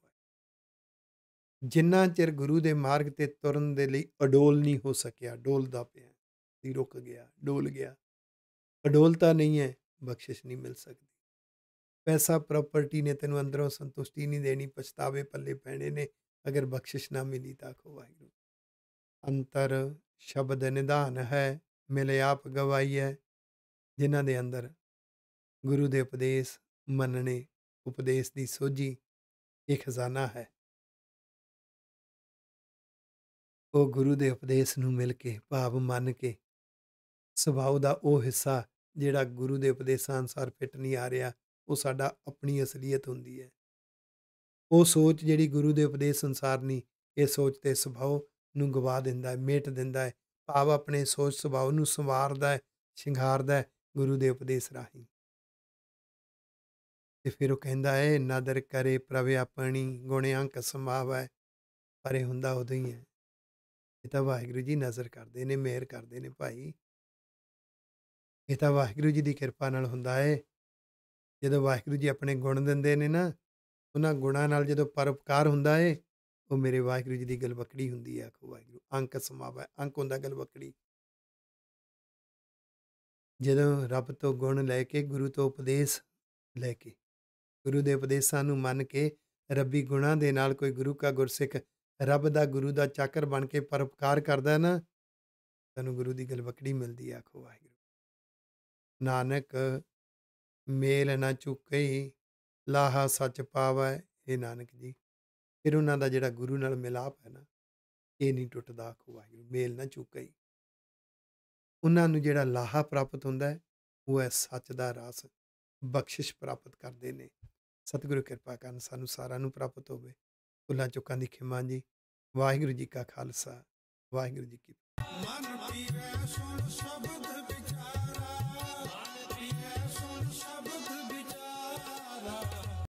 ਜਿੰਨਾ ਚਿਰ ਗੁਰੂ ਦੇ ਮਾਰਗ ਤੇ ਤੁਰਨ ਦੇ ਲਈ ਅਡੋਲ ਨਹੀਂ ਹੋ ਸਕਿਆ ਡੋਲਦਾ ਪਿਆ ਸੀ ਰੁਕ ਗਿਆ ਡੋਲ ਗਿਆ ਅਡੋਲਤਾ ਨਹੀਂ ਹੈ ਬਖਸ਼ਿਸ਼ ਨਹੀਂ ਮਿਲ ਸਕਦੀ ਪੈਸਾ ਪ੍ਰਾਪਰਟੀ ਨੇ ਤੈਨੂੰ ਅੰਦਰੋਂ ਸੰਤੁਸ਼ਟੀ ਨਹੀਂ ਦੇਣੀ ਪਛਤਾਵੇ ਪੱਲੇ ਪੈਣੇ ਨੇ ਅਗਰ ਬਖਸ਼ਿਸ਼ ਨਾ ਮਿਲੀ ਤਾਂ ਕੋ ਵਾਹਿਗੁਰੂ ਅੰਤਰ ਸ਼ਬਦ ਨਿਦਾਨ ਹੈ ਮਿਲੇ ਆਪ ਗਵਾਈ ਹੈ ਜਿਨ੍ਹਾਂ ਦੇ ਅੰਦਰ ਗੁਰੂ ਦੇ ਉਪਦੇਸ਼ ਮੰਨਣੇ ਉਪਦੇਸ਼ ਦੀ ਸੋਝੀ ਇਹ ਖਜ਼ਾਨਾ ਹੈ ਉਹ ਗੁਰੂ ਦੇ ਉਪਦੇਸ਼ ਨੂੰ ਮਿਲ ਕੇ ਭਾਵ ਮੰਨ ਕੇ ਸੁਭਾਅ ਦਾ ਉਹ ਹਿੱਸਾ ਜਿਹੜਾ ਗੁਰੂ ਦੇ ਉਪਦੇਸ਼ਾਂ ਅਨਸਾਰ ਫਿੱਟ ਨਹੀਂ ਆ ਰਿਹਾ ਉਹ ਸਾਡਾ ਆਪਣੀ ਅਸਲੀਅਤ ਹੁੰਦੀ ਹੈ ਉਹ ਸੋਚ ਜਿਹੜੀ ਗੁਰੂ ਦੇ ਉਪਦੇਸ਼ ਸੰਸਾਰ ਨਹੀਂ ਇਹ ਸੋਚ ਤੇ ਸੁਭਾਅ ਨੂੰ ਗਵਾ ਦਿੰਦਾ ਹੈ ਮੇਟ ਦਿੰਦਾ ਹੈ ਭਾਵ ਆਪਣੇ ਸੋਚ ਸੁਭਾਅ ਨੂੰ ਸੰਵਾਰਦਾ ਹੈ ਸ਼ਿੰਗਾਰਦਾ ਹੈ ਗੁਰੂ ਦੇ ਉਪਦੇਸ਼ ਰਾਹੀਂ ਤੇ ਫਿਰ ਉਹ ਕਹਿੰਦਾ ਹੈ ਨਦਰ ਕਰੇ ਪ੍ਰਵੇ ਆਪਣੀ ਗੁਣ ਅੰਕ ਸਮਾਵੈ ਪਰੇ ਹੁੰਦਾ ਉਦੋਂ ਹੀ ਹੈ ਇਹ ਤਾਂ ਵਾਹਿਗੁਰੂ ਜੀ ਨਜ਼ਰ ਕਰਦੇ ਨੇ ਮਿਹਰ ਕਰਦੇ ਨੇ ਭਾਈ ਇਹ ਤਾਂ ਵਾਹਿਗੁਰੂ ਜੀ ਦੀ ਕਿਰਪਾ ਨਾਲ ਹੁੰਦਾ ਹੈ ਜਦੋਂ ਵਾਹਿਗੁਰੂ ਜੀ ਆਪਣੇ ਗੁਣ ਦਿੰਦੇ ਨੇ ਨਾ ਉਹਨਾਂ ਗੁਣਾਂ ਨਾਲ ਜਦੋਂ ਪਰਉਪਕਾਰ ਹੁੰਦਾ ਏ ਉਹ ਮੇਰੇ ਵਾਹਿਗੁਰੂ ਜੀ ਦੀ ਗੱਲ ਗਲਵਕੜੀ ਹੁੰਦੀ ਆ ਆਖੋ ਵਾਹਿਗੁਰੂ ਅੰਕ ਸਮਾਵਾ ਅੰਕ ਹੁੰਦਾ ਗੱਲ ਗਲਵਕੜੀ ਜਦੋਂ ਰੱਬ ਤੋਂ ਗੁਣ ਲੈ ਕੇ ਗੁਰੂ ਤੋਂ ਉਪਦੇਸ਼ ਲੈ ਕੇ ਗੁਰੂ ਦੇ ਉਪਦੇਸ਼ਾਂ ਨੂੰ ਮੰਨ ਕੇ ਰੱਬੀ ਗੁਣਾ ਦੇ ਨਾਲ ਕੋਈ ਗੁਰੂ ਕਾ ਗੁਰਸਿੱਖ ਰੱਬ ਦਾ ਗੁਰੂ ਦਾ ਚਾਕਰ ਬਣ ਕੇ ਪਰਉਪਕਾਰ ਕਰਦਾ ਨਾ ਤੈਨੂੰ ਗੁਰੂ ਦੀ ਗੱਲ ਗਲਵਕੜੀ ਮਿਲਦੀ ਆ ਆਖੋ ਵਾਹਿਗੁਰੂ ਨਾਨਕ ਮੇਲ ਨਾ ਚੁੱਕਈ ਲਾਹਾ ਸੱਚ ਪਾਵੈ ਇਹ ਨਾਨਕ ਜੀ ਫਿਰ ਉਹਨਾਂ ਦਾ ਜਿਹੜਾ ਗੁਰੂ ਨਾਲ ਮਿਲਾਪ ਹੈ ਨਾ ਇਹ ਨਹੀਂ ਟੁੱਟਦਾ ਖੁਆਈ ਮੇਲ ਨਾ ਚੁੱਕਈ ਉਹਨਾਂ ਨੂੰ ਜਿਹੜਾ ਲਾਹਾ ਪ੍ਰਾਪਤ ਹੁੰਦਾ ਹੈ ਉਹ ਹੈ ਸੱਚ ਦਾ ਰਸ ਬਖਸ਼ਿਸ਼ ਪ੍ਰਾਪਤ ਕਰਦੇ ਨੇ ਸਤਿਗੁਰੂ ਕਿਰਪਾ ਕਰਨ ਸਾਨੂੰ ਸਾਰਿਆਂ ਨੂੰ ਪ੍ਰਾਪਤ ਹੋਵੇ ਫੁੱਲਾਂ ਚੁੱਕਾਂ ਦੀ ਖਿਮਾ ਜੀ ਵਾਹਿਗੁਰੂ ਜੀ ਕਾ ਖਾਲਸਾ ਵਾਹਿਗੁਰੂ ਜੀ ਕੀ ਮਨ ਪੀਵੇ ਸੁਣ ਸ਼ਬਦ ਵਿਚਾਰਾ Shabu.